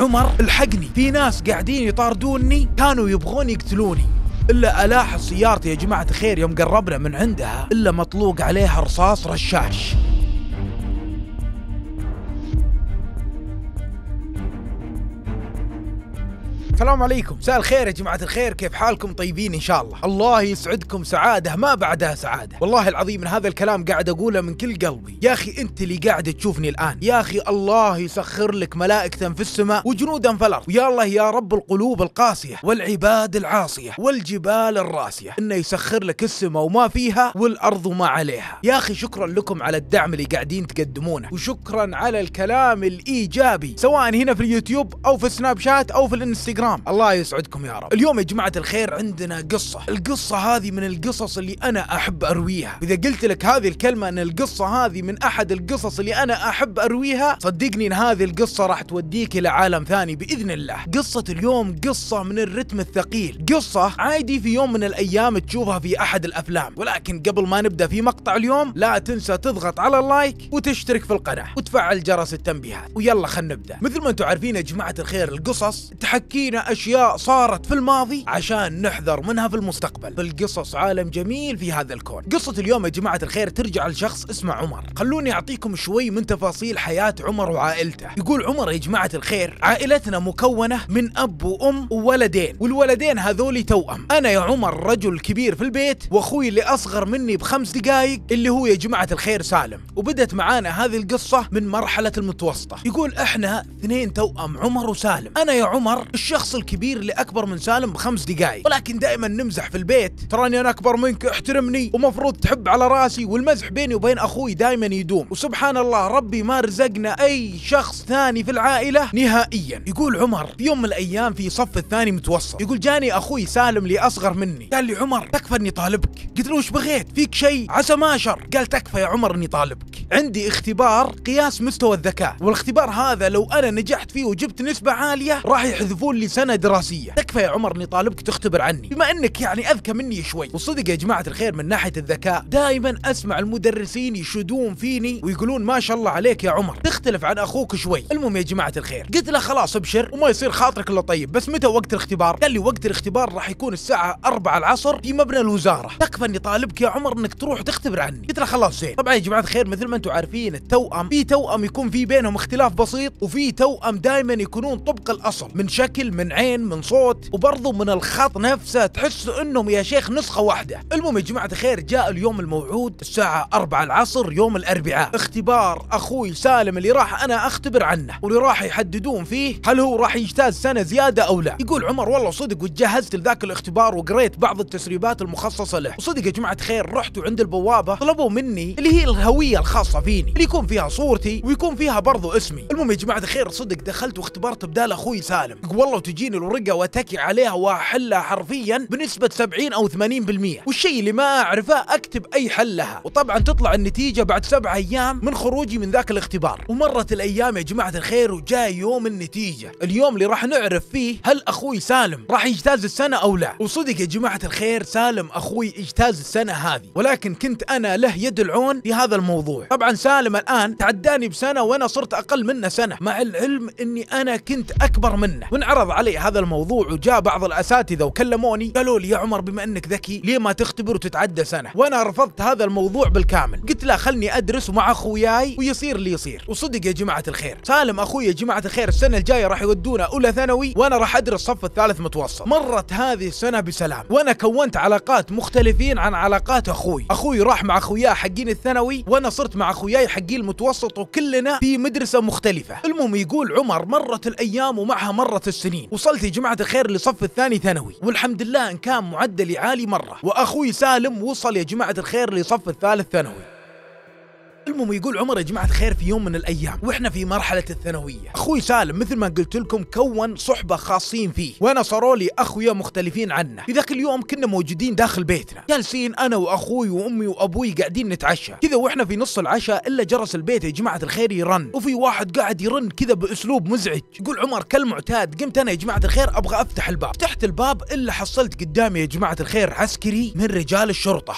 عمر الحقني في ناس قاعدين يطاردوني كانوا يبغون يقتلوني الا الاحظ سيارتي يا جماعه الخير يوم قربنا من عندها الا مطلوق عليها رصاص رشاش السلام عليكم مساء الخير يا جماعة الخير كيف حالكم طيبين إن شاء الله الله يسعدكم سعادة ما بعدها سعادة والله العظيم من هذا الكلام قاعد أقوله من كل قلبي يا أخي أنت اللي قاعد تشوفني الآن يا أخي الله يسخر لك ملائكة في السماء وجنودا في الأرض ويا الله يا رب القلوب القاسية والعباد العاصية والجبال الراسية إنه يسخر لك السماء وما فيها والأرض وما عليها يا أخي شكرا لكم على الدعم اللي قاعدين تقدمونه وشكرا على الكلام الإيجابي سواء هنا في اليوتيوب أو في السناب شات أو في الانستغرام الكرام الله يسعدكم يا رب اليوم يا جماعة الخير عندنا قصة القصة هذه من القصص اللي أنا أحب أرويها إذا قلت لك هذه الكلمة أن القصة هذه من أحد القصص اللي أنا أحب أرويها صدقني أن هذه القصة راح توديك إلى عالم ثاني بإذن الله قصة اليوم قصة من الرتم الثقيل قصة عادي في يوم من الأيام تشوفها في أحد الأفلام ولكن قبل ما نبدأ في مقطع اليوم لا تنسى تضغط على اللايك وتشترك في القناة وتفعل جرس التنبيهات ويلا خلينا نبدأ مثل ما انتم عارفين يا جماعة الخير القصص تحكي فينا أشياء صارت في الماضي عشان نحذر منها في المستقبل بالقصص عالم جميل في هذا الكون قصة اليوم يا جماعة الخير ترجع لشخص اسمه عمر خلوني أعطيكم شوي من تفاصيل حياة عمر وعائلته يقول عمر يا جماعة الخير عائلتنا مكونة من أب وأم وولدين والولدين هذولي توأم أنا يا عمر رجل كبير في البيت وأخوي اللي أصغر مني بخمس دقايق اللي هو يا جماعة الخير سالم وبدت معانا هذه القصة من مرحلة المتوسطة يقول إحنا اثنين توأم عمر وسالم أنا يا عمر الشخص الشخص الكبير اللي اكبر من سالم بخمس دقائق ولكن دائما نمزح في البيت تراني انا اكبر منك احترمني ومفروض تحب على راسي والمزح بيني وبين اخوي دائما يدوم وسبحان الله ربي ما رزقنا اي شخص ثاني في العائله نهائيا يقول عمر في يوم من الايام في صف الثاني متوسط يقول جاني اخوي سالم لي اصغر مني قال لي عمر تكفى اني طالبك قلت له وش بغيت فيك شيء عسى ما شر قال تكفى يا عمر اني طالبك عندي اختبار قياس مستوى الذكاء والاختبار هذا لو انا نجحت فيه وجبت نسبه عاليه راح يحذفون لي سنة دراسية تكفى يا عمر اني طالبك تختبر عني بما انك يعني اذكى مني شوي والصدق يا جماعة الخير من ناحية الذكاء دائما اسمع المدرسين يشدون فيني ويقولون ما شاء الله عليك يا عمر تختلف عن اخوك شوي المهم يا جماعة الخير قلت له خلاص ابشر وما يصير خاطرك الا طيب بس متى وقت الاختبار قال لي وقت الاختبار راح يكون الساعة 4 العصر في مبنى الوزارة تكفى اني طالبك يا عمر انك تروح تختبر عني قلت له خلاص زين طبعا يا جماعة الخير مثل ما انتم عارفين التوأم في توأم يكون في بينهم اختلاف بسيط وفي توأم دائما يكونون طبق الاصل من شكل من من عين من صوت وبرضه من الخط نفسه تحس انهم يا شيخ نسخه واحده المهم يا جماعه الخير جاء اليوم الموعود الساعه 4 العصر يوم الاربعاء اختبار اخوي سالم اللي راح انا اختبر عنه واللي راح يحددون فيه هل هو راح يجتاز سنه زياده او لا يقول عمر والله صدق وتجهزت لذاك الاختبار وقريت بعض التسريبات المخصصه له وصدق يا جماعه خير رحت عند البوابه طلبوا مني اللي هي الهويه الخاصه فيني اللي يكون فيها صورتي ويكون فيها برضو اسمي المهم يا جماعه الخير صدق دخلت واختبرت بدال اخوي سالم والله تجيني الورقه واتكي عليها واحلها حرفيا بنسبه 70 او 80% والشيء اللي ما اعرفه اكتب اي حل لها وطبعا تطلع النتيجه بعد سبع ايام من خروجي من ذاك الاختبار ومرت الايام يا جماعه الخير وجاء يوم النتيجه اليوم اللي راح نعرف فيه هل اخوي سالم راح يجتاز السنه او لا وصدق يا جماعه الخير سالم اخوي اجتاز السنه هذه ولكن كنت انا له يد العون في هذا الموضوع طبعا سالم الان تعداني بسنه وانا صرت اقل منه سنه مع العلم اني انا كنت اكبر منه وانعرض علي هذا الموضوع وجاء بعض الاساتذه وكلموني قالوا لي يا عمر بما انك ذكي ليه ما تختبر وتتعدى سنه وانا رفضت هذا الموضوع بالكامل قلت لا خلني ادرس مع اخوياي ويصير اللي يصير وصدق يا جماعه الخير سالم اخوي يا جماعه الخير السنه الجايه راح يودونا اولى ثانوي وانا راح ادرس صف الثالث متوسط مرت هذه السنه بسلام وانا كونت علاقات مختلفين عن علاقات اخوي اخوي راح مع اخوياه حقين الثانوي وانا صرت مع اخوياي حقين المتوسط وكلنا في مدرسه مختلفه المهم يقول عمر مرت الايام ومعها مرت السنين سنين وصلت يا جماعة الخير لصف الثاني ثانوي والحمد لله إن كان معدلي عالي مرة وأخوي سالم وصل يا جماعة الخير لصف الثالث ثانوي المهم يقول عمر يا جماعه الخير في يوم من الايام واحنا في مرحله الثانويه اخوي سالم مثل ما قلت لكم كون صحبه خاصين فيه وانا صاروا لي اخويا مختلفين عنه في ذاك اليوم كنا موجودين داخل بيتنا جالسين انا واخوي وامي وابوي قاعدين نتعشى كذا واحنا في نص العشاء الا جرس البيت يا جماعه الخير يرن وفي واحد قاعد يرن كذا باسلوب مزعج يقول عمر كالمعتاد قمت انا يا جماعه الخير ابغى افتح الباب فتحت الباب الا حصلت قدامي يا جماعه الخير عسكري من رجال الشرطه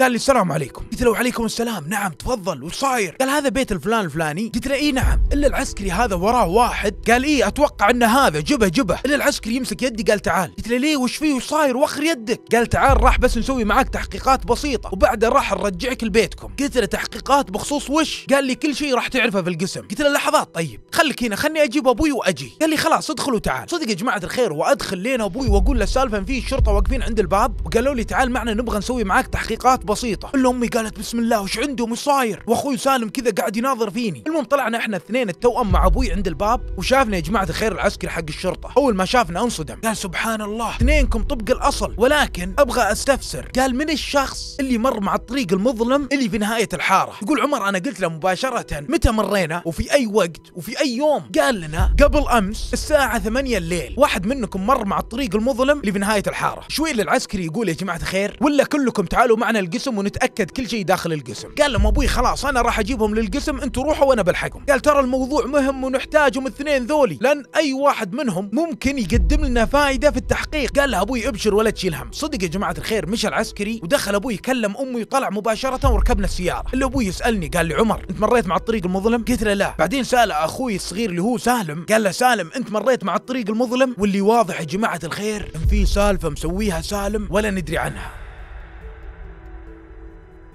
قال لي السلام عليكم قلت له وعليكم السلام نعم تفضل وش صاير قال هذا بيت الفلان الفلاني قلت له اي نعم الا العسكري هذا وراه واحد قال اي اتوقع انه هذا جبه جبه الا العسكري يمسك يدي قال تعال قلت له ليه وش فيه وش صاير وخر يدك قال تعال راح بس نسوي معاك تحقيقات بسيطه وبعدها راح نرجعك لبيتكم قلت له تحقيقات بخصوص وش قال لي كل شيء راح تعرفه في القسم قلت له لحظات طيب خليك هنا خلني اجيب ابوي واجي قال لي خلاص ادخل وتعال صدق يا جماعه الخير وادخل لين ابوي واقول له السالفه في الشرطه واقفين عند الباب وقالوا لي تعال معنا نبغى نسوي معاك تحقيقات بسيطه الا امي قالت بسم الله وش عندهم وش صاير واخوي سالم كذا قاعد يناظر فيني المهم طلعنا احنا اثنين التوأم مع ابوي عند الباب وشافنا يا جماعه الخير العسكري حق الشرطه اول ما شافنا انصدم قال سبحان الله اثنينكم طبق الاصل ولكن ابغى استفسر قال من الشخص اللي مر مع الطريق المظلم اللي في نهايه الحاره يقول عمر انا قلت له مباشره متى مرينا وفي اي وقت وفي اي يوم قال لنا قبل امس الساعه 8 الليل واحد منكم مر مع الطريق المظلم اللي في نهايه الحاره شوي للعسكري يقول يا جماعه الخير ولا كلكم تعالوا معنا القسم القسم ونتاكد كل شيء داخل القسم قال لهم ابوي خلاص انا راح اجيبهم للقسم انتوا روحوا وانا بلحقهم قال ترى الموضوع مهم ونحتاجهم الاثنين ذولي لان اي واحد منهم ممكن يقدم لنا فائده في التحقيق قال له ابوي ابشر ولا تشيل هم صدق يا جماعه الخير مشى العسكري ودخل ابوي كلم امي وطلع مباشره وركبنا السياره اللي ابوي يسالني قال لي عمر انت مريت مع الطريق المظلم قلت له لا بعدين سال اخوي الصغير اللي هو سالم قال له سالم انت مريت مع الطريق المظلم واللي واضح يا جماعه الخير ان في سالفه مسويها سالم ولا ندري عنها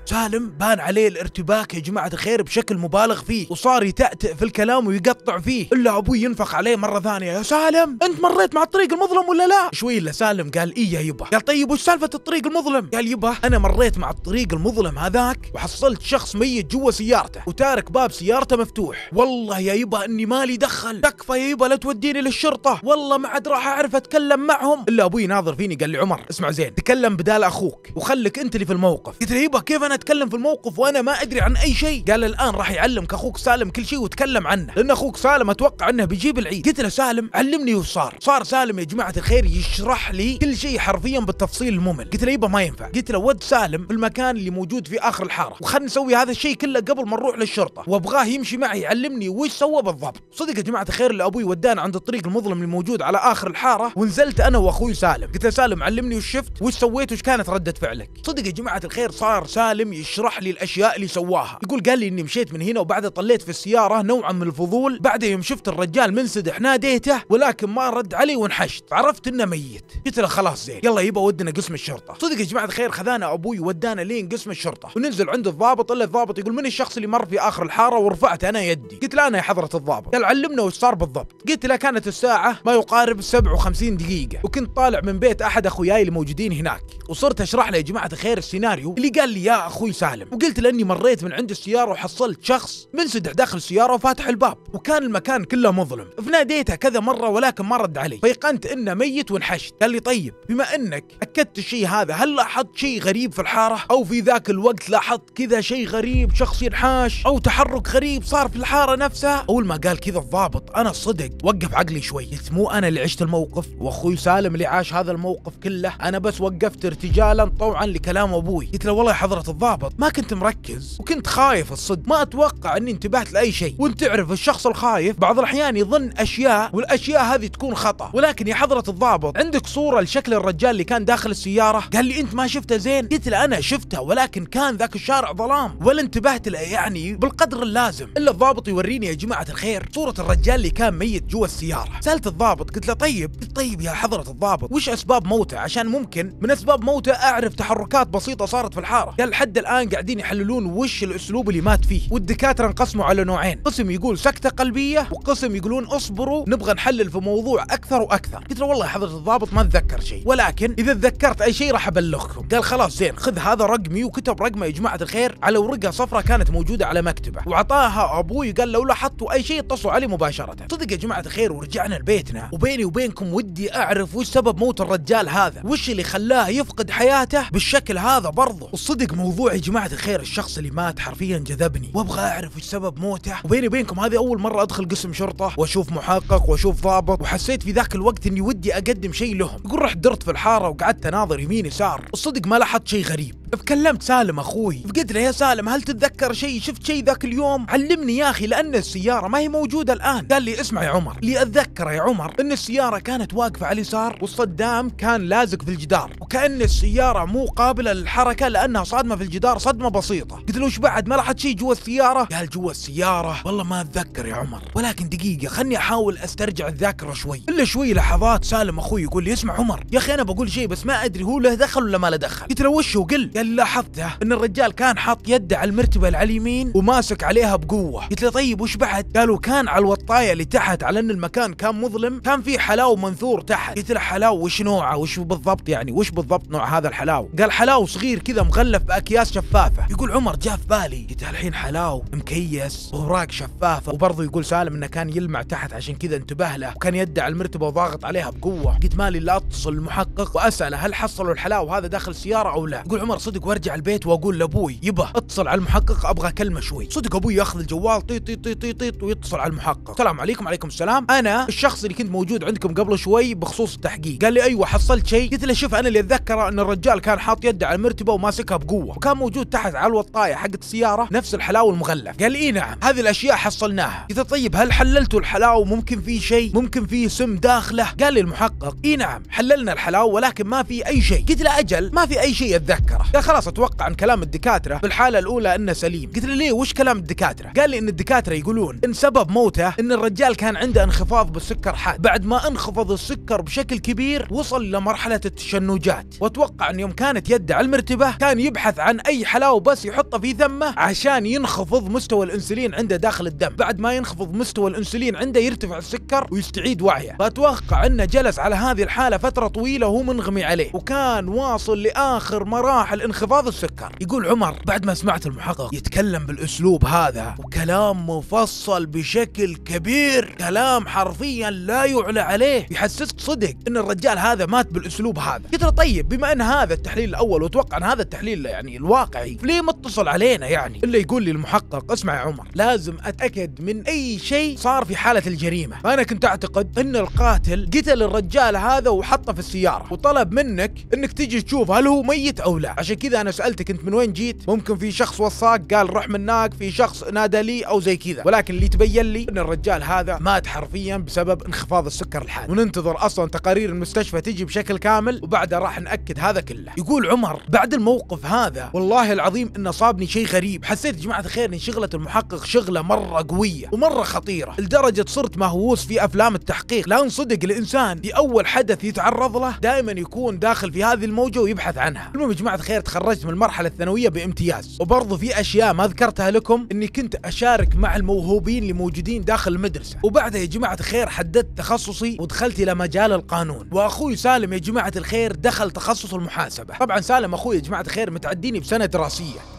سالم بان عليه الارتباك يا جماعة الخير بشكل مبالغ فيه وصار يتأتئ في الكلام ويقطع فيه إلا أبوي ينفخ عليه مرة ثانية يا سالم أنت مريت مع الطريق المظلم ولا لا شوي إلا سالم قال إيه يا يبا قال طيب وش سالفة الطريق المظلم قال يبا أنا مريت مع الطريق المظلم هذاك وحصلت شخص ميت جوا سيارته وتارك باب سيارته مفتوح والله يا يبا إني مالي دخل تكفى يا يبا لا توديني للشرطة والله ما عاد راح أعرف أتكلم معهم إلا أبوي ناظر فيني قال لي عمر اسمع زين تكلم بدال أخوك وخلك أنت اللي في الموقف قلت له يبا كيف أنا انا اتكلم في الموقف وانا ما ادري عن اي شيء قال الان راح يعلمك اخوك سالم كل شيء وتكلم عنه لان اخوك سالم اتوقع انه بيجيب العيد قلت له سالم علمني وش صار صار سالم يا جماعه الخير يشرح لي كل شيء حرفيا بالتفصيل الممل قلت له يبا ما ينفع قلت له ود سالم في المكان اللي موجود في اخر الحاره وخلنا نسوي هذا الشيء كله قبل ما نروح للشرطه وابغاه يمشي معي يعلمني وش سوى بالضبط صدق يا جماعه الخير اللي ابوي ودانا عند الطريق المظلم الموجود على اخر الحاره ونزلت انا واخوي سالم قلت له سالم علمني وش شفت وش سويت وش كانت رده فعلك صدق يا جماعه الخير صار سالم المعلم يشرح لي الاشياء اللي سواها يقول قال لي اني مشيت من هنا وبعدها طليت في السياره نوعا من الفضول بعدها يوم شفت الرجال منسدح ناديته ولكن ما رد علي وانحشت عرفت انه ميت قلت له خلاص زين يلا يبا ودنا قسم الشرطه صدق يا جماعه الخير خذانا ابوي ودانا لين قسم الشرطه وننزل عند الضابط الا الضابط يقول من الشخص اللي مر في اخر الحاره ورفعت انا يدي قلت له انا يا حضره الضابط قال علمنا وش صار بالضبط قلت له كانت الساعه ما يقارب 57 دقيقه وكنت طالع من بيت احد اخوياي اللي موجودين هناك وصرت اشرح له يا جماعه الخير السيناريو اللي قال لي يا اخوي سالم وقلت لاني مريت من عند السياره وحصلت شخص منسدح داخل السياره وفاتح الباب وكان المكان كله مظلم فناديته كذا مره ولكن ما رد علي فيقنت انه ميت وانحشت قال لي طيب بما انك اكدت الشيء هذا هل لاحظت شيء غريب في الحاره او في ذاك الوقت لاحظت كذا شيء غريب شخص ينحاش او تحرك غريب صار في الحاره نفسها اول ما قال كذا الضابط انا صدق وقف عقلي شوي قلت مو انا اللي عشت الموقف واخوي سالم اللي عاش هذا الموقف كله انا بس وقفت ارتجالا طوعا لكلام ابوي قلت له والله يا حضره الضابط ما كنت مركز وكنت خايف الصدق ما اتوقع اني انتبهت لاي شيء وانت تعرف الشخص الخايف بعض الاحيان يظن اشياء والاشياء هذه تكون خطا ولكن يا حضره الضابط عندك صوره لشكل الرجال اللي كان داخل السياره قال لي انت ما شفته زين قلت له انا شفته ولكن كان ذاك الشارع ظلام ولا انتبهت له يعني بالقدر اللازم الا الضابط يوريني يا جماعه الخير صوره الرجال اللي كان ميت جوا السياره سالت الضابط قلت له طيب قلت طيب يا حضره الضابط وش اسباب موته عشان ممكن من اسباب موته اعرف تحركات بسيطه صارت في الحاره قال لحد لحد الان قاعدين يحللون وش الاسلوب اللي مات فيه والدكاتره انقسموا على نوعين قسم يقول سكته قلبيه وقسم يقولون اصبروا نبغى نحلل في موضوع اكثر واكثر قلت له والله حضره الضابط ما اتذكر شيء ولكن اذا تذكرت اي شيء راح ابلغكم قال خلاص زين خذ هذا رقمي وكتب رقمه يا جماعه الخير على ورقه صفراء كانت موجوده على مكتبه وعطاها ابوي قال لو لاحظتوا اي شيء اتصلوا علي مباشره صدق يا جماعه الخير ورجعنا لبيتنا وبيني وبينكم ودي اعرف وش سبب موت الرجال هذا وش اللي خلاه يفقد حياته بالشكل هذا برضه والصدق موضوع الموضوع يا جماعه الخير الشخص اللي مات حرفيا جذبني وابغى اعرف وش سبب موته وبيني وبينكم هذه اول مره ادخل قسم شرطه واشوف محقق واشوف ضابط وحسيت في ذاك الوقت اني ودي اقدم شيء لهم يقول رحت درت في الحاره وقعدت اناظر يمين يسار الصدق ما لاحظت شيء غريب فكلمت سالم اخوي فقلت له يا سالم هل تتذكر شيء شفت شيء ذاك اليوم علمني يا اخي لان السياره ما هي موجوده الان قال لي اسمع يا عمر اللي اتذكره يا عمر ان السياره كانت واقفه على اليسار والصدام كان لازق في الجدار وكان السياره مو قابله للحركه لانها صادمه في الجدار صدمه بسيطه قلت له وش بعد ما لاحظت شيء جوا السياره قال جوا السياره والله ما اتذكر يا عمر ولكن دقيقه خلني احاول استرجع الذاكره شوي الا شوي لحظات سالم اخوي يقول لي اسمع عمر يا اخي انا بقول شيء بس ما ادري هو له دخل ولا ما له دخل قلت له وش هو قل اللي لاحظته ان الرجال كان حاط يده على المرتبه على اليمين وماسك عليها بقوه قلت له طيب وش بعد قالوا كان على الوطايه اللي تحت على ان المكان كان مظلم كان في حلاوه منثور تحت قلت له حلاوه وش نوعه وش بالضبط يعني وش بالضبط نوع هذا الحلاوه قال حلاوه صغير كذا مغلف باكياس شفافه يقول عمر جاء في بالي قلت الحين حلاوه مكيس واوراق شفافه وبرضه يقول سالم انه كان يلمع تحت عشان كذا انتبه له وكان يده على المرتبه وضاغط عليها بقوه قلت مالي الا اتصل المحقق واساله هل حصلوا الحلاوه هذا داخل السياره او لا يقول عمر صدق صدق وارجع البيت واقول لابوي يبا اتصل على المحقق ابغى اكلمه شوي صدق ابوي ياخذ الجوال طيط طيط طيط طيط ويتصل على المحقق السلام عليكم عليكم السلام انا الشخص اللي كنت موجود عندكم قبل شوي بخصوص التحقيق قال لي ايوه حصلت شيء قلت له شوف انا اللي اتذكره ان الرجال كان حاط يده على المرتبه وماسكها بقوه وكان موجود تحت على الوطايه حقت السياره نفس الحلاوه المغلف قال اي نعم هذه الاشياء حصلناها قلت طيب هل حللتوا الحلاوه ممكن في شيء ممكن في سم داخله قال لي المحقق اي نعم حللنا الحلاوه ولكن ما في اي شيء قلت له اجل ما في اي شيء اتذكره خلاص اتوقع ان كلام الدكاتره بالحاله الاولى انه سليم قلت له ليه وش كلام الدكاتره قال لي ان الدكاتره يقولون ان سبب موته ان الرجال كان عنده انخفاض بالسكر حاد بعد ما انخفض السكر بشكل كبير وصل لمرحله التشنجات واتوقع ان يوم كانت يده على المرتبه كان يبحث عن اي حلاوه بس يحطه في ذمه عشان ينخفض مستوى الانسولين عنده داخل الدم بعد ما ينخفض مستوى الانسولين عنده يرتفع السكر ويستعيد وعيه فاتوقع انه جلس على هذه الحاله فتره طويله وهو منغمي عليه وكان واصل لاخر مراحل انخفاض السكر يقول عمر بعد ما سمعت المحقق يتكلم بالاسلوب هذا وكلام مفصل بشكل كبير كلام حرفيا لا يعلى عليه يحسسك صدق ان الرجال هذا مات بالاسلوب هذا قلت له طيب بما ان هذا التحليل الاول واتوقع ان هذا التحليل يعني الواقعي ليه متصل علينا يعني الا يقول لي المحقق اسمع يا عمر لازم اتاكد من اي شيء صار في حاله الجريمه فانا كنت اعتقد ان القاتل قتل الرجال هذا وحطه في السياره وطلب منك انك تجي تشوف هل هو ميت او لا عشان عشان كذا انا سالتك انت من وين جيت ممكن في شخص وصاك قال روح من هناك في شخص نادى لي او زي كذا ولكن اللي تبين لي ان الرجال هذا مات حرفيا بسبب انخفاض السكر الحاد وننتظر اصلا تقارير المستشفى تجي بشكل كامل وبعدها راح ناكد هذا كله يقول عمر بعد الموقف هذا والله العظيم ان صابني شيء غريب حسيت جماعه الخير ان شغله المحقق شغله مره قويه ومره خطيره لدرجه صرت مهووس في افلام التحقيق لان صدق الانسان في اول حدث يتعرض له دائما يكون داخل في هذه الموجه ويبحث عنها المهم يا جماعه الخير تخرجت من المرحله الثانويه بامتياز وبرضه في اشياء ما ذكرتها لكم اني كنت اشارك مع الموهوبين اللي موجودين داخل المدرسه وبعدها يا جماعه الخير حددت تخصصي ودخلت الى مجال القانون واخوي سالم يا جماعه الخير دخل تخصص المحاسبه طبعا سالم اخوي يا جماعه الخير متعديني بسنه دراسيه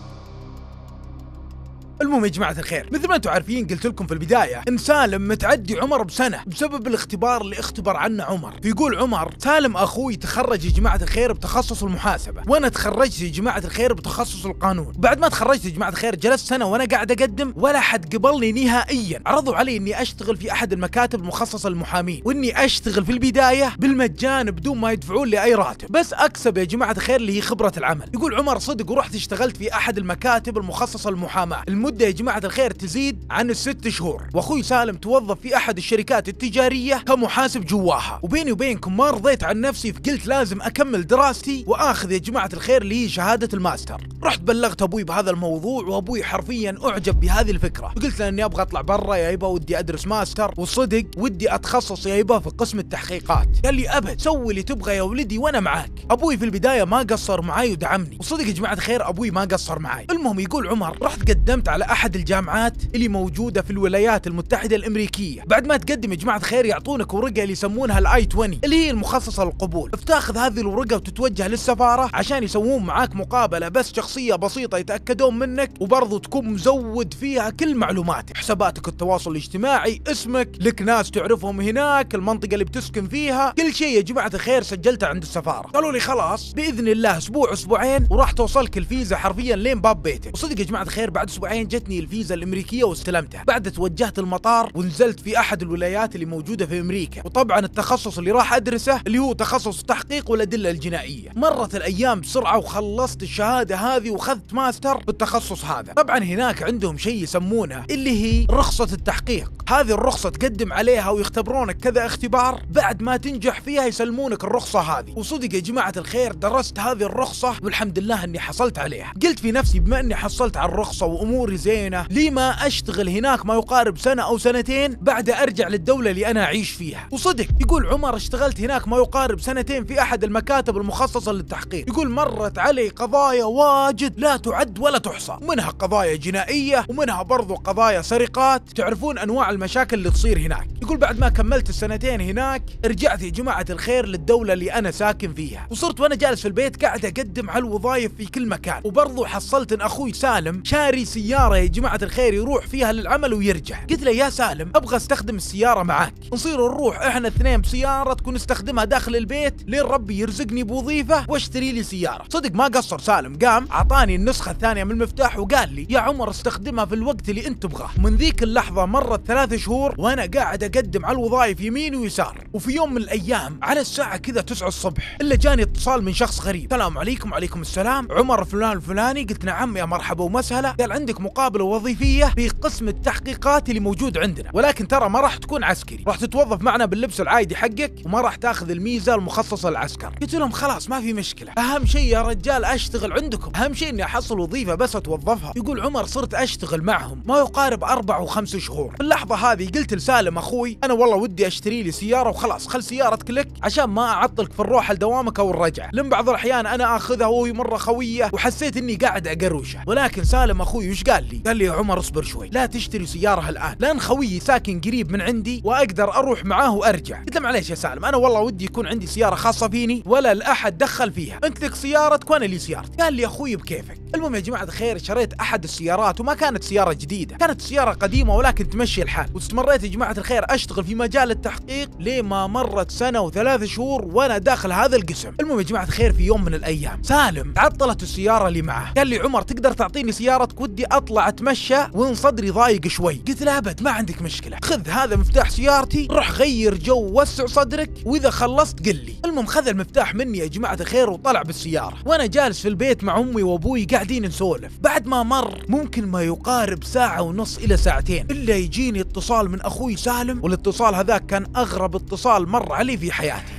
المهم يا جماعة الخير مثل ما انتم عارفين قلت لكم في البداية ان سالم متعدي عمر بسنة بسبب الاختبار اللي اختبر عنه عمر فيقول عمر سالم اخوي تخرج يا جماعة الخير بتخصص المحاسبة وانا تخرجت يا جماعة الخير بتخصص القانون بعد ما تخرجت يا جماعة الخير جلست سنة وانا قاعد اقدم ولا حد قبلني نهائيا عرضوا علي اني اشتغل في احد المكاتب المخصصة للمحامين واني اشتغل في البداية بالمجان بدون ما يدفعون لي اي راتب بس اكسب يا جماعة الخير اللي هي خبرة العمل يقول عمر صدق ورحت اشتغلت في احد المكاتب المخصصة للمحاماة المدة يا جماعة الخير تزيد عن الست شهور واخوي سالم توظف في احد الشركات التجارية كمحاسب جواها وبيني وبينكم ما رضيت عن نفسي فقلت لازم اكمل دراستي واخذ يا جماعة الخير لي شهادة الماستر رحت بلغت ابوي بهذا الموضوع وابوي حرفيا اعجب بهذه الفكرة قلت له اني ابغى اطلع برا يا يبا ودي ادرس ماستر وصدق ودي اتخصص يا يبا في قسم التحقيقات قال لي ابد سوي اللي تبغى يا ولدي وانا معاك ابوي في البداية ما قصر معاي ودعمني وصدق يا جماعة الخير ابوي ما قصر معاي المهم يقول عمر رحت قدمت على احد الجامعات اللي موجوده في الولايات المتحده الامريكيه بعد ما تقدم يا جماعه خير يعطونك ورقه اللي يسمونها الاي 20 اللي هي المخصصه للقبول بتاخذ هذه الورقه وتتوجه للسفاره عشان يسوون معاك مقابله بس شخصيه بسيطه يتاكدون منك وبرضه تكون مزود فيها كل معلوماتك حساباتك التواصل الاجتماعي اسمك لك ناس تعرفهم هناك المنطقه اللي بتسكن فيها كل شيء يا جماعه الخير سجلته عند السفاره قالوا لي خلاص باذن الله اسبوع اسبوعين وراح توصلك الفيزا حرفيا لين باب بيتك وصدق يا جماعه الخير بعد اسبوعين بعدين جتني الفيزا الامريكيه واستلمتها بعد توجهت المطار ونزلت في احد الولايات اللي موجوده في امريكا وطبعا التخصص اللي راح ادرسه اللي هو تخصص التحقيق والادله الجنائيه مرت الايام بسرعه وخلصت الشهاده هذه واخذت ماستر بالتخصص هذا طبعا هناك عندهم شيء يسمونه اللي هي رخصه التحقيق هذه الرخصه تقدم عليها ويختبرونك كذا اختبار بعد ما تنجح فيها يسلمونك الرخصه هذه وصدق يا جماعه الخير درست هذه الرخصه والحمد لله اني حصلت عليها قلت في نفسي بما اني حصلت على الرخصه واموري دوري زينه لما اشتغل هناك ما يقارب سنه او سنتين بعد ارجع للدوله اللي انا اعيش فيها وصدق يقول عمر اشتغلت هناك ما يقارب سنتين في احد المكاتب المخصصه للتحقيق يقول مرت علي قضايا واجد لا تعد ولا تحصى منها قضايا جنائيه ومنها برضو قضايا سرقات تعرفون انواع المشاكل اللي تصير هناك يقول بعد ما كملت السنتين هناك رجعت يا جماعه الخير للدوله اللي انا ساكن فيها وصرت وانا جالس في البيت قاعد اقدم على الوظائف في كل مكان وبرضو حصلت ان اخوي سالم شاري سياره سيارة يا جماعة الخير يروح فيها للعمل ويرجع قلت له يا سالم أبغى استخدم السيارة معاك نصير نروح احنا اثنين بسيارة تكون استخدمها داخل البيت لين ربي يرزقني بوظيفة واشتري لي سيارة صدق ما قصر سالم قام عطاني النسخة الثانية من المفتاح وقال لي يا عمر استخدمها في الوقت اللي انت تبغاه من ذيك اللحظة مرت ثلاث شهور وانا قاعد اقدم على الوظائف يمين ويسار وفي يوم من الايام على الساعة كذا 9 الصبح الا جاني اتصال من شخص غريب السلام عليكم وعليكم السلام عمر فلان الفلاني قلت نعم يا مرحبا ومسهلا قال عندك مقابله وظيفيه في قسم التحقيقات اللي موجود عندنا ولكن ترى ما راح تكون عسكري راح تتوظف معنا باللبس العادي حقك وما راح تاخذ الميزه المخصصه للعسكر قلت لهم خلاص ما في مشكله اهم شيء يا رجال اشتغل عندكم اهم شيء اني احصل وظيفه بس اتوظفها يقول عمر صرت اشتغل معهم ما يقارب اربع وخمس شهور في اللحظه هذه قلت لسالم اخوي انا والله ودي اشتري لي سياره وخلاص خل سيارتك لك عشان ما اعطلك في الروح لدوامك او الرجعه لان بعض الاحيان انا اخذها وهي مره خويه وحسيت اني قاعد اقروشه ولكن سالم اخوي وش قال قال لي قال لي يا عمر اصبر شوي لا تشتري سيارة الآن لأن خويي ساكن قريب من عندي وأقدر أروح معاه وأرجع قلت له معليش يا سالم أنا والله ودي يكون عندي سيارة خاصة فيني ولا الأحد دخل فيها أنت لك سيارتك وأنا لي سيارتي قال لي أخوي بكيفك المهم يا جماعه الخير شريت احد السيارات وما كانت سياره جديده كانت سياره قديمه ولكن تمشي الحال واستمريت يا جماعه الخير اشتغل في مجال التحقيق ليه ما مرت سنه وثلاث شهور وانا داخل هذا القسم المهم يا جماعه الخير في يوم من الايام سالم تعطلت السياره اللي معه قال لي عمر تقدر تعطيني سيارتك ودي اطلع اتمشى وان صدري ضايق شوي قلت له ابد ما عندك مشكله خذ هذا مفتاح سيارتي روح غير جو وسع صدرك واذا خلصت قل لي المهم خذ المفتاح مني يا جماعه الخير وطلع بالسياره وانا جالس في البيت مع امي وابوي قاعد قاعدين نسولف بعد ما مر ممكن ما يقارب ساعة ونص إلى ساعتين إلا يجيني اتصال من أخوي سالم والاتصال هذاك كان أغرب اتصال مر علي في حياتي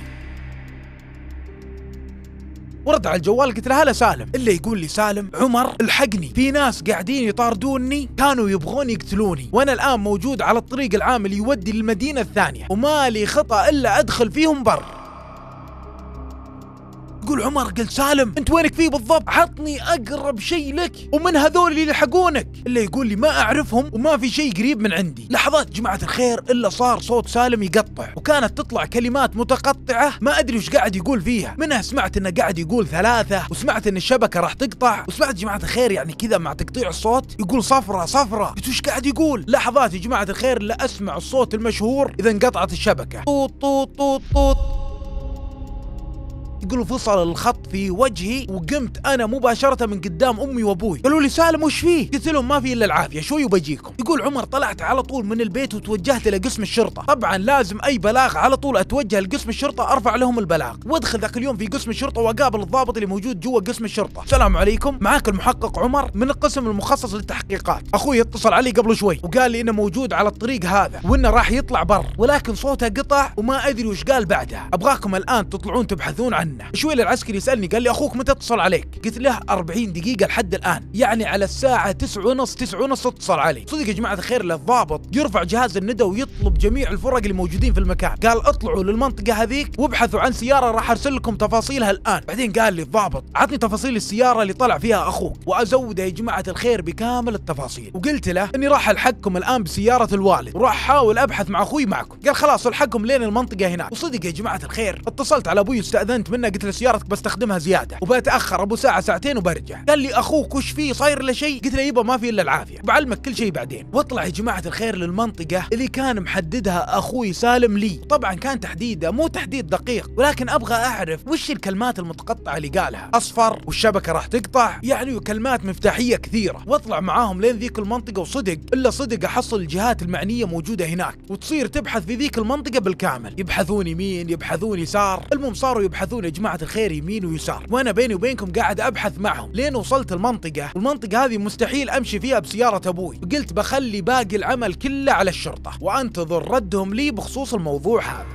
ورد على الجوال قلت له هلا سالم الا يقول لي سالم عمر الحقني في ناس قاعدين يطاردوني كانوا يبغون يقتلوني وانا الان موجود على الطريق العام اللي يودي للمدينه الثانيه وما لي خطا الا ادخل فيهم بر تقول عمر قلت سالم انت وينك فيه بالضبط عطني اقرب شيء لك ومن هذول اللي يلحقونك الا يقول لي ما اعرفهم وما في شيء قريب من عندي لحظات جماعه الخير الا صار صوت سالم يقطع وكانت تطلع كلمات متقطعه ما ادري وش قاعد يقول فيها منها سمعت انه قاعد يقول ثلاثه وسمعت ان الشبكه راح تقطع وسمعت جماعه الخير يعني كذا مع تقطيع الصوت يقول صفرة صفرة قلت وش قاعد يقول لحظات يا جماعه الخير الا اسمع الصوت المشهور اذا انقطعت الشبكه طوط طوط طوط طوط تقول فصل الخط في وجهي وقمت انا مباشره من قدام امي وابوي قالوا لي سالم وش فيه قلت لهم ما في الا العافيه شوي وبجيكم يقول عمر طلعت على طول من البيت وتوجهت الى قسم الشرطه طبعا لازم اي بلاغ على طول اتوجه لقسم الشرطه ارفع لهم البلاغ وادخل ذاك اليوم في قسم الشرطه واقابل الضابط اللي موجود جوا قسم الشرطه السلام عليكم معاك المحقق عمر من القسم المخصص للتحقيقات اخوي اتصل علي قبل شوي وقال لي انه موجود على الطريق هذا وانه راح يطلع بر ولكن صوته قطع وما ادري وش قال بعدها ابغاكم الان تطلعون تبحثون عنه منه شوي العسكري يسالني قال لي اخوك متى اتصل عليك قلت له 40 دقيقه لحد الان يعني على الساعه 9 ونص 9 ونص اتصل علي صدق يا جماعه الخير للضابط يرفع جهاز الندى ويطلب جميع الفرق اللي موجودين في المكان قال اطلعوا للمنطقه هذيك وابحثوا عن سياره راح ارسل لكم تفاصيلها الان بعدين قال لي الضابط عطني تفاصيل السياره اللي طلع فيها اخوك وازوده يا جماعه الخير بكامل التفاصيل وقلت له اني راح الحقكم الان بسياره الوالد وراح احاول ابحث مع اخوي معكم قال خلاص الحقهم لين المنطقه هناك وصدق يا جماعه الخير اتصلت على ابوي واستاذنت منه قلت له سيارتك بستخدمها زياده وبتاخر ابو ساعه ساعتين وبرجع قال لي اخوك وش فيه صاير له شيء قلت له يبا ما في الا العافيه بعلمك كل شيء بعدين واطلع يا جماعه الخير للمنطقه اللي كان محددها اخوي سالم لي طبعا كان تحديده مو تحديد دقيق ولكن ابغى اعرف وش الكلمات المتقطعه اللي قالها اصفر والشبكه راح تقطع يعني كلمات مفتاحيه كثيره واطلع معاهم لين ذيك المنطقه وصدق الا صدق احصل الجهات المعنيه موجوده هناك وتصير تبحث في ذيك المنطقه بالكامل يبحثون يمين يبحثون يسار المهم صاروا يبحثون يا جماعه الخير يمين ويسار وانا بيني وبينكم قاعد ابحث معهم لين وصلت المنطقه والمنطقه هذه مستحيل امشي فيها بسياره ابوي وقلت بخلي باقي العمل كله على الشرطه وانتظر ردهم لي بخصوص الموضوع هذا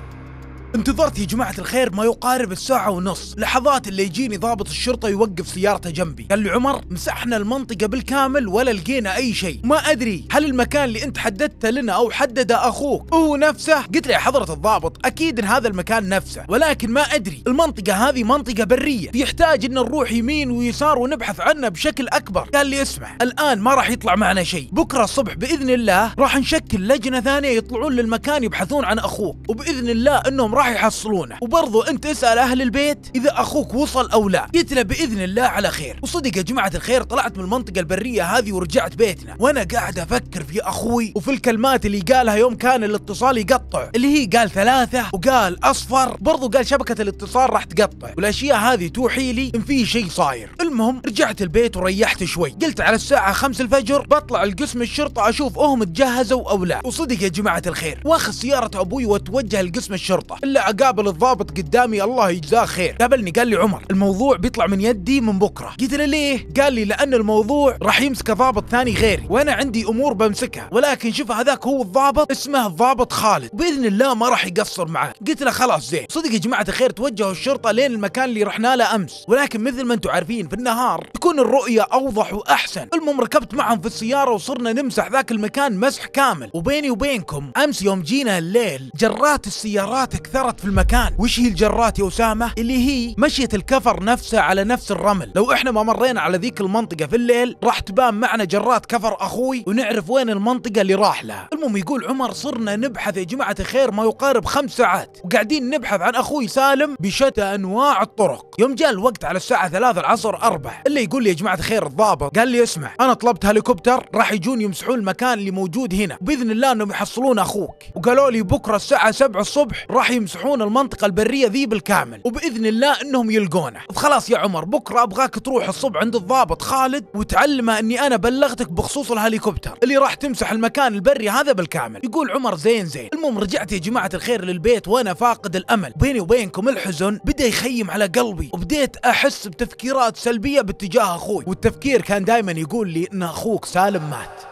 انتظرت يا جماعة الخير ما يقارب الساعة ونص لحظات اللي يجيني ضابط الشرطة يوقف سيارته جنبي قال لي عمر مسحنا المنطقة بالكامل ولا لقينا أي شيء ما أدري هل المكان اللي أنت حددته لنا أو حدده أخوك هو نفسه قلت له يا حضرة الضابط أكيد إن هذا المكان نفسه ولكن ما أدري المنطقة هذه منطقة برية يحتاج إن نروح يمين ويسار ونبحث عنه بشكل أكبر قال لي اسمع الآن ما راح يطلع معنا شيء بكرة الصبح بإذن الله راح نشكل لجنة ثانية يطلعون للمكان يبحثون عن أخوك وبإذن الله إنهم راح يحصلونه وبرضو انت اسال اهل البيت اذا اخوك وصل او لا قلت له باذن الله على خير وصدق يا جماعه الخير طلعت من المنطقه البريه هذه ورجعت بيتنا وانا قاعد افكر في اخوي وفي الكلمات اللي قالها يوم كان الاتصال يقطع اللي هي قال ثلاثه وقال اصفر برضو قال شبكه الاتصال راح تقطع والاشياء هذه توحي لي ان في شيء صاير المهم رجعت البيت وريحت شوي قلت على الساعه 5 الفجر بطلع لقسم الشرطه اشوف هم تجهزوا او لا وصدق يا جماعه الخير واخذ سياره ابوي واتوجه لقسم الشرطه ولا اقابل الضابط قدامي الله يجزاه خير قابلني قال لي عمر الموضوع بيطلع من يدي من بكره قلت له ليه قال لي لان الموضوع راح يمسك ضابط ثاني غيري وانا عندي امور بمسكها ولكن شوف هذاك هو الضابط اسمه الضابط خالد باذن الله ما راح يقصر معاه قلت له خلاص زين صدق يا جماعه الخير توجهوا الشرطه لين المكان اللي رحنا له امس ولكن مثل ما انتم عارفين في النهار تكون الرؤيه اوضح واحسن المهم ركبت معهم في السياره وصرنا نمسح ذاك المكان مسح كامل وبيني وبينكم امس يوم جينا الليل جرات السيارات انكسرت في المكان وش هي الجرات يا أسامة اللي هي مشية الكفر نفسها على نفس الرمل لو احنا ما مرينا على ذيك المنطقة في الليل راح تبان معنا جرات كفر أخوي ونعرف وين المنطقة اللي راح لها المهم يقول عمر صرنا نبحث يا جماعة الخير ما يقارب خمس ساعات وقاعدين نبحث عن أخوي سالم بشتى أنواع الطرق يوم جاء الوقت على الساعة ثلاثة العصر أربع اللي يقول لي يا جماعة الخير الضابط قال لي اسمع أنا طلبت هليكوبتر راح يجون يمسحون المكان اللي موجود هنا وبإذن الله أنهم يحصلون أخوك وقالوا لي بكرة الساعة سبعة الصبح راح يمسحون يمسحون المنطقه البريه ذي بالكامل وباذن الله انهم يلقونه طيب خلاص يا عمر بكره ابغاك تروح الصبح عند الضابط خالد وتعلمه اني انا بلغتك بخصوص الهليكوبتر اللي راح تمسح المكان البري هذا بالكامل يقول عمر زين زين المهم رجعت يا جماعه الخير للبيت وانا فاقد الامل بيني وبينكم الحزن بدا يخيم على قلبي وبديت احس بتفكيرات سلبيه باتجاه اخوي والتفكير كان دائما يقول لي ان اخوك سالم مات